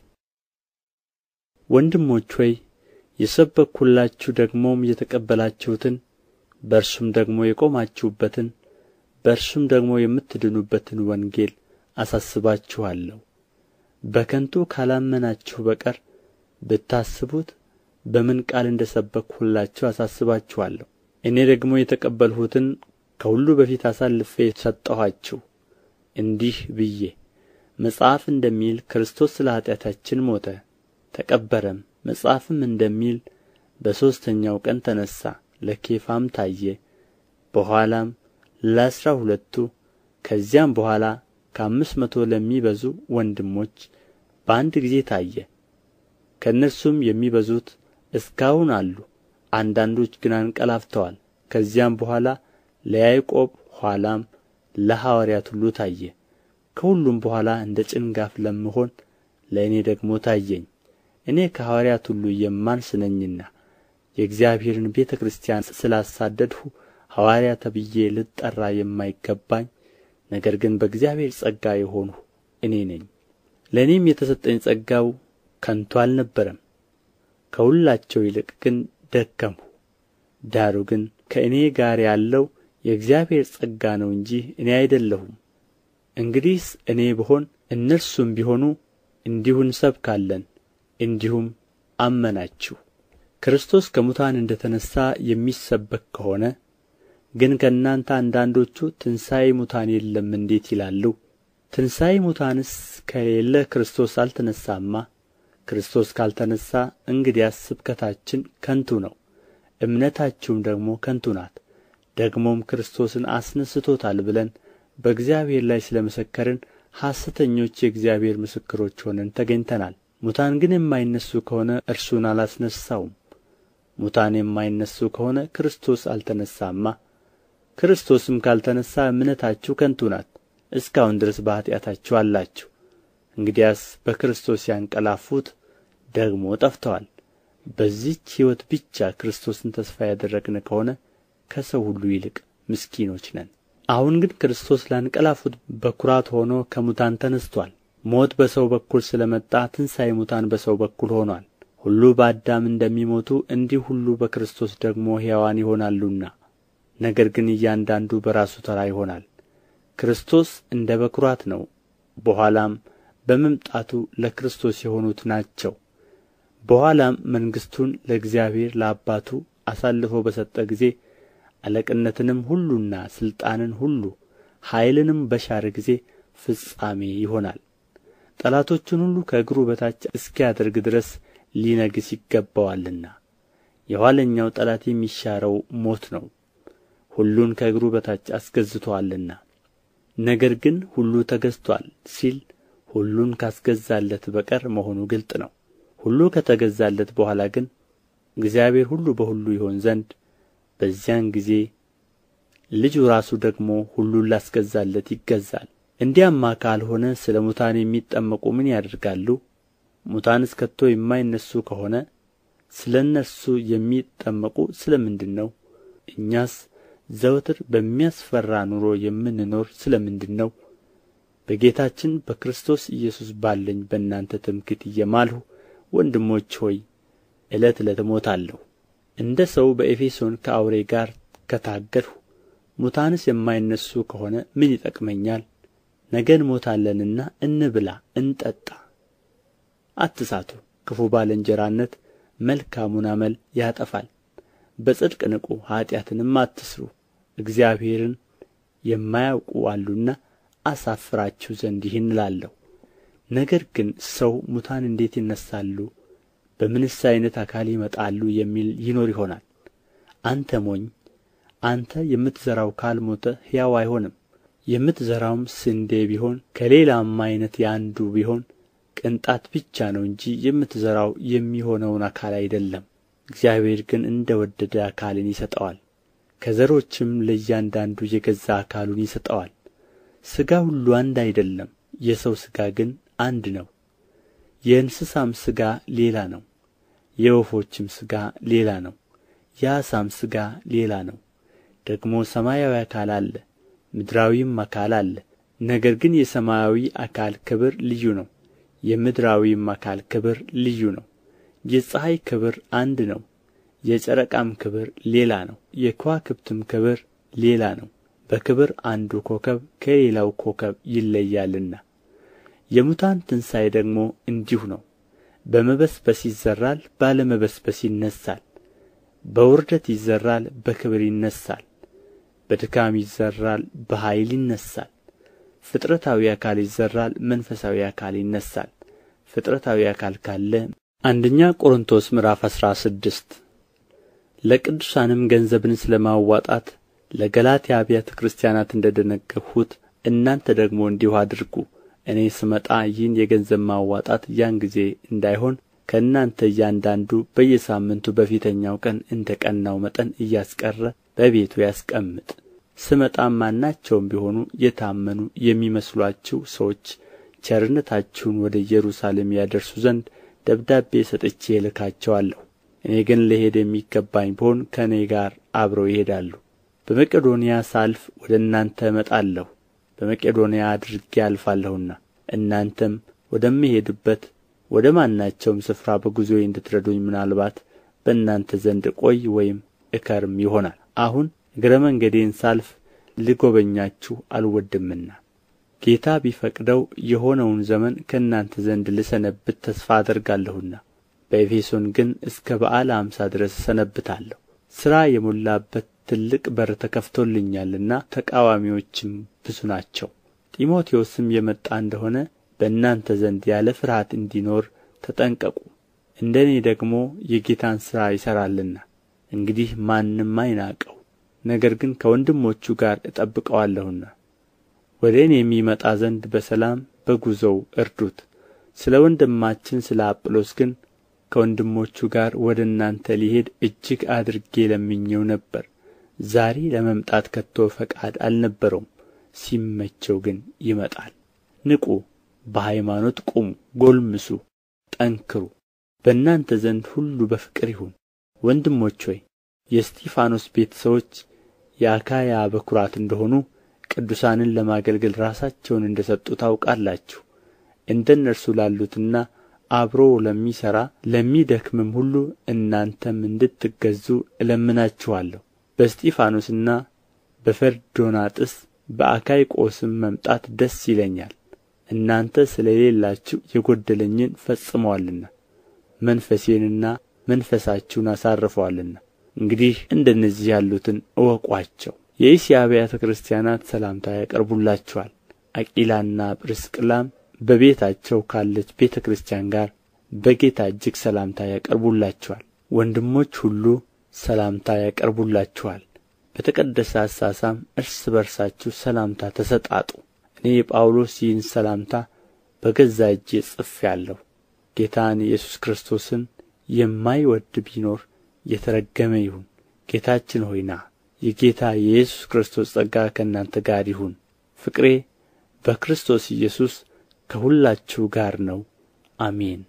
S1: ወንድሞች ሆይ የሰበኩላችሁ ደግሞም የተቀበላችሁትን በእርሱም ደግሞ የቆማችሁበትን በእርሱም ደግሞ የምትድኑበትን ወንጌል አሳስባችኋለሁ። በከንቱ ካላመናችሁ በቀር ብታስቡት በምን ቃል እንደ ሰበክሁላችሁ አሳስባችኋለሁ። እኔ ደግሞ የተቀበልሁትን ከሁሉ በፊት አሳልፌ ሰጠኋችሁ እንዲህ ብዬ መጽሐፍ እንደሚል ክርስቶስ ስለ ኃጢአታችን ሞተ ተቀበረም መጽሐፍም እንደሚል በሦስተኛው ቀን ተነሣ ለኬፋም ታየ በኋላም ለአሥራ ሁለቱ ከዚያም በኋላ ከአምስት መቶ ለሚበዙ ወንድሞች በአንድ ጊዜ ታየ። ከእነርሱም የሚበዙት እስካሁን አሉ፣ አንዳንዶች ግን አንቀላፍተዋል። ከዚያም በኋላ ለያዕቆብ ኋላም ለሐዋርያት ሁሉ ታየ። ከሁሉም በኋላ እንደ ጭንጋፍ ለምሆን ለእኔ ደግሞ ታየኝ እኔ ከሐዋርያት ሁሉ የማንስ ነኝና የእግዚአብሔርን ቤተ ክርስቲያን ስላሳደድሁ ሐዋርያ ተብዬ ልጠራ የማይገባኝ ነገር ግን በእግዚአብሔር ጸጋ የሆንሁ እኔ ነኝ። ለእኔም የተሰጠኝ ጸጋው ከንቱ አልነበረም። ከሁላቸው ይልቅ ግን ደከምሁ። ዳሩ ግን ከእኔ ጋር ያለው የእግዚአብሔር ጸጋ ነው እንጂ እኔ አይደለሁም። እንግዲህስ እኔ ብሆን እነርሱም ቢሆኑ እንዲሁ እንሰብካለን እንዲሁም አመናችሁ ክርስቶስ ከሙታን እንደ ተነሣ የሚሰበክ ከሆነ ግን ከእናንተ አንዳንዶቹ ትንሣኤ ሙታን የለም እንዴት ይላሉ? ትንሣኤ ሙታንስ ከሌለ ክርስቶስ አልተነሣማ። ክርስቶስ ካልተነሣ እንግዲያስ ስብከታችን ከንቱ ነው፣ እምነታችሁም ደግሞ ከንቱ ናት። ደግሞም ክርስቶስን አስነስቶታል ብለን በእግዚአብሔር ላይ ስለ መሰከርን ሐሰተኞች የእግዚአብሔር ምስክሮች ሆነን ተገኝተናል ሙታን ግን የማይነሱ ከሆነ እርሱን አላስነሳውም። ሙታን የማይነሱ ከሆነ ክርስቶስ አልተነሳማ ክርስቶስም ካልተነሳ እምነታችሁ ከንቱ ናት እስካሁን ድረስ በኃጢአታችሁ አላችሁ እንግዲያስ በክርስቶስ ያንቀላፉት ደግሞ ጠፍተዋል በዚች ሕይወት ብቻ ክርስቶስን ተስፋ ያደረግን ከሆነ ከሰው ሁሉ ይልቅ ምስኪኖች ነን አሁን ግን ክርስቶስ ላንቀላፉት በኩራት ሆኖ ከሙታን ተነስቷል። ሞት በሰው በኩል ስለ መጣ ትንሣኤ ሙታን በሰው በኩል ሆኗል። ሁሉ በአዳም እንደሚሞቱ እንዲህ ሁሉ በክርስቶስ ደግሞ ሕያዋን ይሆናሉና፣ ነገር ግን እያንዳንዱ በራሱ ተራ ይሆናል። ክርስቶስ እንደ በኩራት ነው፣ በኋላም በመምጣቱ ለክርስቶስ የሆኑት ናቸው። በኋላም መንግሥቱን ለእግዚአብሔር ለአባቱ አሳልፎ በሰጠ ጊዜ አለቅነትንም ሁሉና ሥልጣንን ሁሉ ኃይልንም በሻረ ጊዜ ፍጻሜ ይሆናል ጠላቶቹን ሁሉ ከእግሩ በታች እስኪያደርግ ድረስ ሊነግስ ይገባዋልና የኋለኛው ጠላት የሚሻረው ሞት ነው ሁሉን ከእግሩ በታች አስገዝቶአልና ነገር ግን ሁሉ ተገዝቶአል ሲል ሁሉን ካስገዛለት በቀር መሆኑ ግልጥ ነው ሁሉ ከተገዛለት በኋላ ግን እግዚአብሔር ሁሉ በሁሉ ይሆን ዘንድ በዚያን ጊዜ ልጁ ራሱ ደግሞ ሁሉን ላስገዛለት ይገዛል እንዲያማ ካልሆነ ስለ ሙታን የሚጠመቁ ምን ያደርጋሉ ሙታን እስከቶ የማይነሱ ከሆነ ስለ እነርሱ የሚጠመቁ ስለ ምንድን ነው እኛስ ዘወትር በሚያስፈራ ኑሮ የምንኖር ስለ ምንድን ነው በጌታችን በክርስቶስ ኢየሱስ ባለኝ በእናንተ ትምክህት እየማልሁ ወንድሞች ሆይ ዕለት ዕለት እሞታለሁ እንደ ሰው በኤፌሶን ከአውሬ ጋር ከታገልሁ ሙታንስ የማይነሱ ከሆነ ምን ይጠቅመኛል ነገን ሞታለንና እንብላ እንጠጣ አትሳቱ ክፉ ባልንጀራነት መልካሙን አመል ያጠፋል በጽድቅ ንቁ ኃጢአትንም አትስሩ እግዚአብሔርን የማያውቁ አሉና አሳፍራችሁ ዘንድ ይህን እላለሁ ነገር ግን ሰው ሙታን እንዴት ይነሳሉ? በምንስ አይነት አካል ይመጣሉ የሚል ይኖር ይሆናል አንተ ሞኝ አንተ የምትዘራው ካልሞተ ሕያው አይሆንም የምትዘራውም ስንዴ ቢሆን ከሌላም አይነት የአንዱ ቢሆን ቅንጣት ብቻ ነው እንጂ የምትዘራው የሚሆነውን አካል አይደለም። እግዚአብሔር ግን እንደ ወደደ አካልን ይሰጠዋል፣ ከዘሮችም ለእያንዳንዱ የገዛ አካሉን ይሰጠዋል። ሥጋ ሁሉ አንድ አይደለም፣ የሰው ሥጋ ግን አንድ ነው፣ የእንስሳም ሥጋ ሌላ ነው። የወፎችም ሥጋ ሌላ ነው የአሳም ሥጋ ሌላ ነው ደግሞ ሰማያዊ አካል አለ ምድራዊም አካል አለ ነገር ግን የሰማያዊ አካል ክብር ልዩ ነው የምድራዊም አካል ክብር ልዩ ነው የፀሐይ ክብር አንድ ነው የጨረቃም ክብር ሌላ ነው የከዋክብትም ክብር ሌላ ነው በክብር አንዱ ኮከብ ከሌላው ኮከብ ይለያልና የሙታን ትንሣኤ ደግሞ እንዲሁ ነው በመበስበስ ይዘራል ባለመበስበስ ይነሳል። በውርደት ይዘራል በክብር ይነሳል። በድካም ይዘራል በኃይል ይነሳል። ፍጥረታዊ አካል ይዘራል መንፈሳዊ አካል ይነሳል። ፍጥረታዊ አካል ካለ አንደኛ ቆሮንቶስ ምዕራፍ አስራ ስድስት ለቅዱሳንም ገንዘብን ስለ ማዋጣት ለገላትያ አብያተ ክርስቲያናት እንደ ደነገግሁት እናንተ ደግሞ እንዲሁ አድርጉ እኔ ስመጣ ይህን የገንዘብ ማዋጣት ያን ጊዜ እንዳይሆን ከእናንተ እያንዳንዱ በየሳምንቱ በፊተኛው ቀን እንደ ቀናው መጠን እያስቀረ በቤቱ ያስቀምጥ። ስመጣም ማናቸውም ቢሆኑ የታመኑ የሚመስሏችሁ ሰዎች ቸርነታችሁን ወደ ኢየሩሳሌም ያደርሱ ዘንድ ደብዳቤ ሰጥቼ እልካቸዋለሁ። እኔ ግን ልሄድ የሚገባኝ ብሆን ከእኔ ጋር አብረው ይሄዳሉ። በመቄዶንያ ሳልፍ ወደ እናንተ እመጣለሁ። በመቄዶንያ አድርጌ አልፋለሁና እናንተም ወደምሄድበት ወደ ማናቸውም ስፍራ በጉዞዬ እንድትረዱኝ ምናልባት በእናንተ ዘንድ ቆይ ወይም እከርም ይሆናል። አሁን እግረ መንገዴን ሳልፍ ልጎበኛችሁ አልወድምና ጌታ ቢፈቅደው የሆነውን ዘመን ከእናንተ ዘንድ ልሰነብት ተስፋ አደርጋለሁና በኤፌሶን ግን እስከ በዓለ አምሳ ድረስ እሰነብታለሁ። ሥራ የሞላበት ትልቅ በር ተከፍቶልኛልና ተቃዋሚዎችም ብዙ ናቸው ጢሞቴዎስም የመጣ እንደሆነ በእናንተ ዘንድ ያለ ፍርሃት እንዲኖር ተጠንቀቁ እንደ እኔ ደግሞ የጌታን ሥራ ይሠራልና እንግዲህ ማንም አይናቀው ነገር ግን ከወንድሞቹ ጋር እጠብቀዋለሁና ወደ እኔ የሚመጣ ዘንድ በሰላም በጉዞው እርዱት ስለ ወንድማችን ስለ አጵሎስ ግን ከወንድሞቹ ጋር ወደ እናንተ ሊሄድ እጅግ አድርጌ ለምኜው ነበር ዛሬ ለመምጣት ከቶ ፈቃድ አልነበረውም ሲመቸው ግን ይመጣል ንቁ በሃይማኖት ቁሙ ጎልምሱ ጠንክሩ በእናንተ ዘንድ ሁሉ በፍቅር ይሁን ወንድሞች ሆይ የእስጢፋኖስ ቤተ ሰዎች የአካያ በኩራት እንደሆኑ ቅዱሳንን ለማገልገል ራሳቸውን እንደ ሰጡ ታውቃላችሁ እንደ እነርሱ ላሉትና አብሮ ለሚሠራ ለሚደክምም ሁሉ እናንተም እንድትገዙ እለምናችኋለሁ በእስጢፋኖስና በፈርዶናጥስ በአካይቆስም መምጣት ደስ ይለኛል እናንተ ስለሌላችሁ የጎደለኝን ፈጽመዋልና መንፈሴንና መንፈሳችሁን አሳርፈዋልና እንግዲህ እንደነዚህ ያሉትን እወቋቸው የእስያ አብያተ ክርስቲያናት ሰላምታ ያቀርቡላችኋል አቂላና ጵርስቅላም በቤታቸው ካለች ቤተ ክርስቲያን ጋር በጌታ እጅግ ሰላምታ ያቀርቡላችኋል ወንድሞች ሁሉ ሰላምታ ያቀርቡላችኋል በተቀደሰ አሳሳም እርስ በርሳችሁ ሰላምታ ተሰጣጡ እኔ ጳውሎስ ይህን ሰላምታ በገዛ እጄ ጽፌአለሁ ጌታን ኢየሱስ ክርስቶስን የማይወድ ቢኖር የተረገመ ይሁን ጌታችን ሆይና የጌታ የኢየሱስ ክርስቶስ ጸጋ ከእናንተ ጋር ይሁን ፍቅሬ በክርስቶስ ኢየሱስ
S2: ከሁላችሁ ጋር ነው አሜን